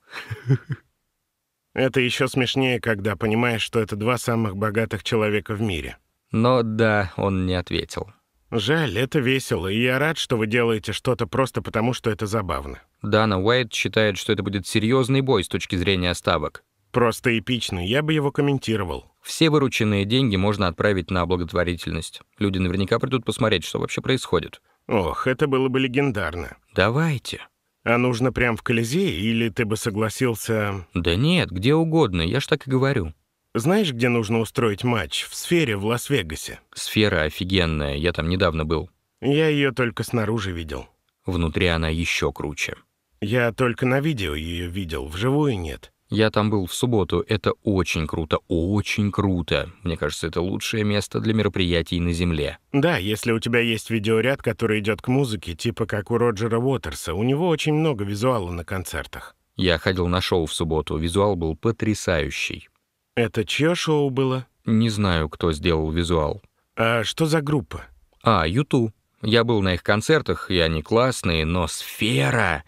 Это еще смешнее, когда понимаешь, что это два самых богатых человека в мире. Но да, он не ответил. Жаль, это весело, и я рад, что вы делаете что-то просто потому, что это забавно. Дана Уайт считает, что это будет серьезный бой с точки зрения ставок. Просто эпично, я бы его комментировал. Все вырученные деньги можно отправить на благотворительность. Люди наверняка придут посмотреть, что вообще происходит. Ох, это было бы легендарно. Давайте. А нужно прям в Колизее, или ты бы согласился... Да нет, где угодно, я ж так и говорю. Знаешь, где нужно устроить матч? В сфере в Лас-Вегасе. Сфера офигенная, я там недавно был. Я ее только снаружи видел. Внутри она еще круче. Я только на видео ее видел, вживую нет. Я там был в субботу, это очень круто, очень круто. Мне кажется, это лучшее место для мероприятий на Земле. Да, если у тебя есть видеоряд, который идет к музыке, типа как у Роджера Уотерса, у него очень много визуала на концертах. Я ходил на шоу в субботу, визуал был потрясающий. Это чье шоу было? Не знаю, кто сделал визуал. А что за группа? А, Юту. Я был на их концертах, и они классные, но сфера...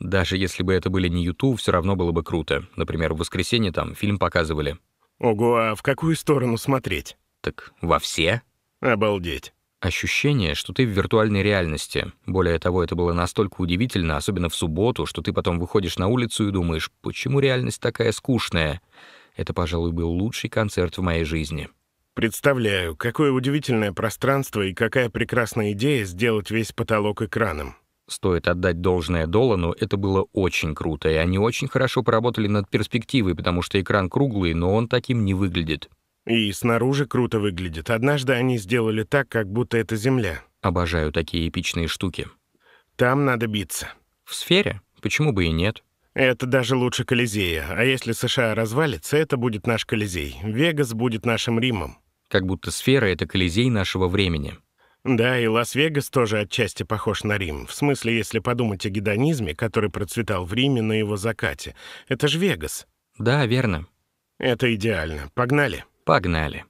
Даже если бы это были не YouTube, все равно было бы круто. Например, в воскресенье там фильм показывали. Ого, а в какую сторону смотреть? Так во все? Обалдеть. Ощущение, что ты в виртуальной реальности. Более того, это было настолько удивительно, особенно в субботу, что ты потом выходишь на улицу и думаешь, почему реальность такая скучная? Это, пожалуй, был лучший концерт в моей жизни. Представляю, какое удивительное пространство и какая прекрасная идея сделать весь потолок экраном. Стоит отдать должное Долану, это было очень круто, и они очень хорошо поработали над перспективой, потому что экран круглый, но он таким не выглядит. И снаружи круто выглядит. Однажды они сделали так, как будто это Земля. Обожаю такие эпичные штуки. Там надо биться. В сфере? Почему бы и нет? Это даже лучше Колизея. А если США развалится, это будет наш Колизей. Вегас будет нашим Римом. Как будто сфера — это Колизей нашего времени. Да, и Лас-Вегас тоже отчасти похож на Рим. В смысле, если подумать о гедонизме, который процветал в Риме на его закате. Это же Вегас. Да, верно. Это идеально. Погнали. Погнали.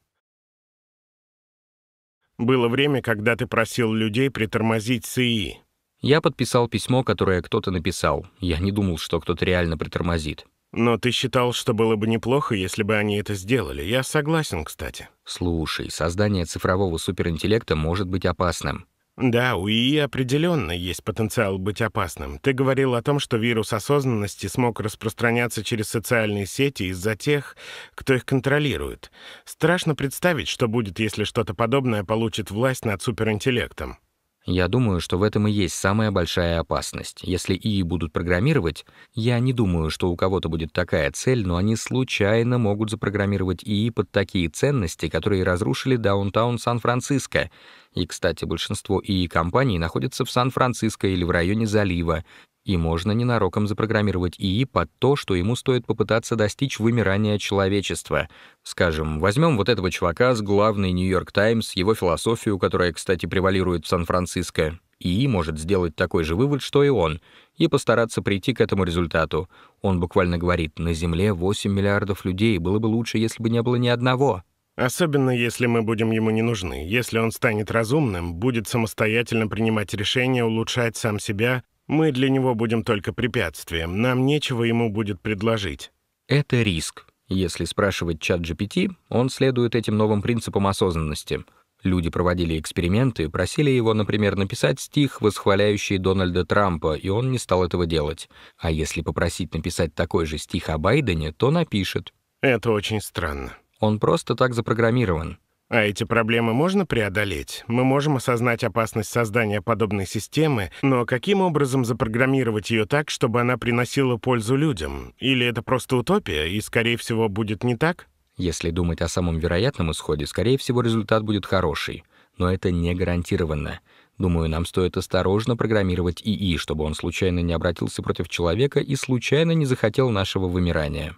Было время, когда ты просил людей притормозить СИИ. Я подписал письмо, которое кто-то написал. Я не думал, что кто-то реально притормозит. Но ты считал, что было бы неплохо, если бы они это сделали. Я согласен, кстати. Слушай, создание цифрового суперинтеллекта может быть опасным. Да, у ИИ определенно есть потенциал быть опасным. Ты говорил о том, что вирус осознанности смог распространяться через социальные сети из-за тех, кто их контролирует. Страшно представить, что будет, если что-то подобное получит власть над суперинтеллектом. Я думаю, что в этом и есть самая большая опасность. Если ИИ будут программировать, я не думаю, что у кого-то будет такая цель, но они случайно могут запрограммировать ИИ под такие ценности, которые разрушили даунтаун Сан-Франциско. И, кстати, большинство ИИ-компаний находятся в Сан-Франциско или в районе залива, и можно ненароком запрограммировать ИИ под то, что ему стоит попытаться достичь вымирания человечества. Скажем, возьмем вот этого чувака с главной «Нью-Йорк Таймс», его философию, которая, кстати, превалирует в Сан-Франциско. ИИ может сделать такой же вывод, что и он, и постараться прийти к этому результату. Он буквально говорит, на Земле 8 миллиардов людей, было бы лучше, если бы не было ни одного. Особенно если мы будем ему не нужны. Если он станет разумным, будет самостоятельно принимать решения, улучшать сам себя, мы для него будем только препятствием, нам нечего ему будет предложить. Это риск. Если спрашивать чат GPT, он следует этим новым принципам осознанности. Люди проводили эксперименты, просили его, например, написать стих, восхваляющий Дональда Трампа, и он не стал этого делать. А если попросить написать такой же стих о Байдене, то напишет. Это очень странно. Он просто так запрограммирован. А эти проблемы можно преодолеть? Мы можем осознать опасность создания подобной системы, но каким образом запрограммировать ее так, чтобы она приносила пользу людям? Или это просто утопия, и, скорее всего, будет не так? Если думать о самом вероятном исходе, скорее всего, результат будет хороший. Но это не гарантированно. Думаю, нам стоит осторожно программировать ИИ, чтобы он случайно не обратился против человека и случайно не захотел нашего вымирания.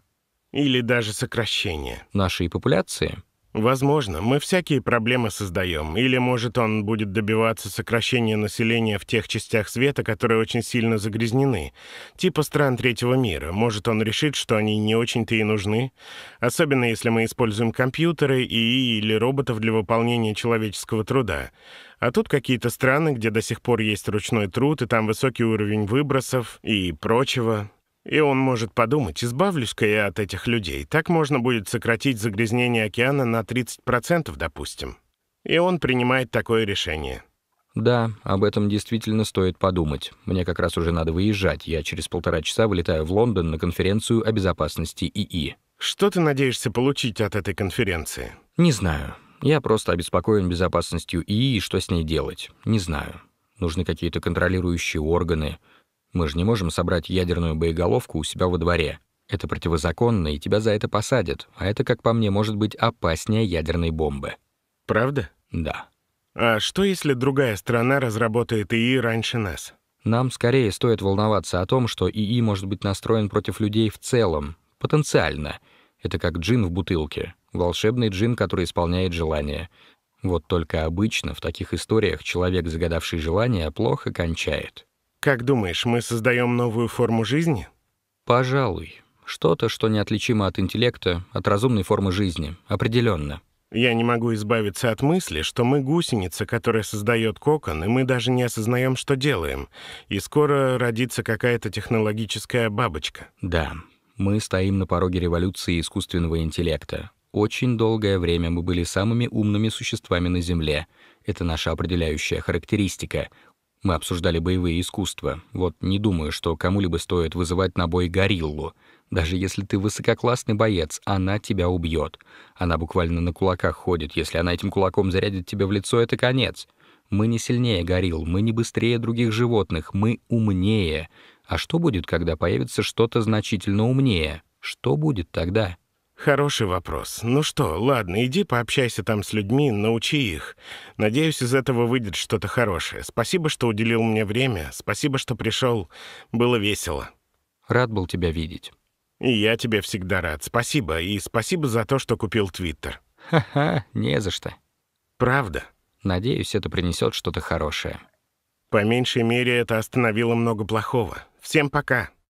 Или даже сокращения. Нашей популяции? Возможно, мы всякие проблемы создаем, или, может, он будет добиваться сокращения населения в тех частях света, которые очень сильно загрязнены, типа стран третьего мира. Может, он решит, что они не очень-то и нужны, особенно если мы используем компьютеры и или роботов для выполнения человеческого труда. А тут какие-то страны, где до сих пор есть ручной труд, и там высокий уровень выбросов и прочего. И он может подумать, избавлюсь-ка я от этих людей. Так можно будет сократить загрязнение океана на 30%, допустим. И он принимает такое решение. Да, об этом действительно стоит подумать. Мне как раз уже надо выезжать. Я через полтора часа вылетаю в Лондон на конференцию о безопасности ИИ. Что ты надеешься получить от этой конференции? Не знаю. Я просто обеспокоен безопасностью ИИ и что с ней делать. Не знаю. Нужны какие-то контролирующие органы — мы же не можем собрать ядерную боеголовку у себя во дворе. Это противозаконно, и тебя за это посадят. А это, как по мне, может быть опаснее ядерной бомбы. Правда? Да. А что, если другая страна разработает ИИ раньше нас? Нам скорее стоит волноваться о том, что ИИ может быть настроен против людей в целом, потенциально. Это как джин в бутылке, волшебный джин, который исполняет желание. Вот только обычно в таких историях человек, загадавший желание, плохо кончает. Как думаешь, мы создаем новую форму жизни? Пожалуй. Что-то, что неотличимо от интеллекта, от разумной формы жизни. Определенно. Я не могу избавиться от мысли, что мы гусеница, которая создает кокон, и мы даже не осознаем, что делаем. И скоро родится какая-то технологическая бабочка. Да, мы стоим на пороге революции искусственного интеллекта. Очень долгое время мы были самыми умными существами на Земле. Это наша определяющая характеристика, мы обсуждали боевые искусства. Вот не думаю, что кому-либо стоит вызывать на бой гориллу. Даже если ты высококлассный боец, она тебя убьет. Она буквально на кулаках ходит. Если она этим кулаком зарядит тебе в лицо, это конец. Мы не сильнее горилл, мы не быстрее других животных, мы умнее. А что будет, когда появится что-то значительно умнее? Что будет тогда?» Хороший вопрос. Ну что, ладно, иди пообщайся там с людьми, научи их. Надеюсь, из этого выйдет что-то хорошее. Спасибо, что уделил мне время. Спасибо, что пришел. Было весело. Рад был тебя видеть. И я тебе всегда рад. Спасибо. И спасибо за то, что купил Твиттер. Ха-ха, не за что. Правда. Надеюсь, это принесет что-то хорошее. По меньшей мере, это остановило много плохого. Всем пока.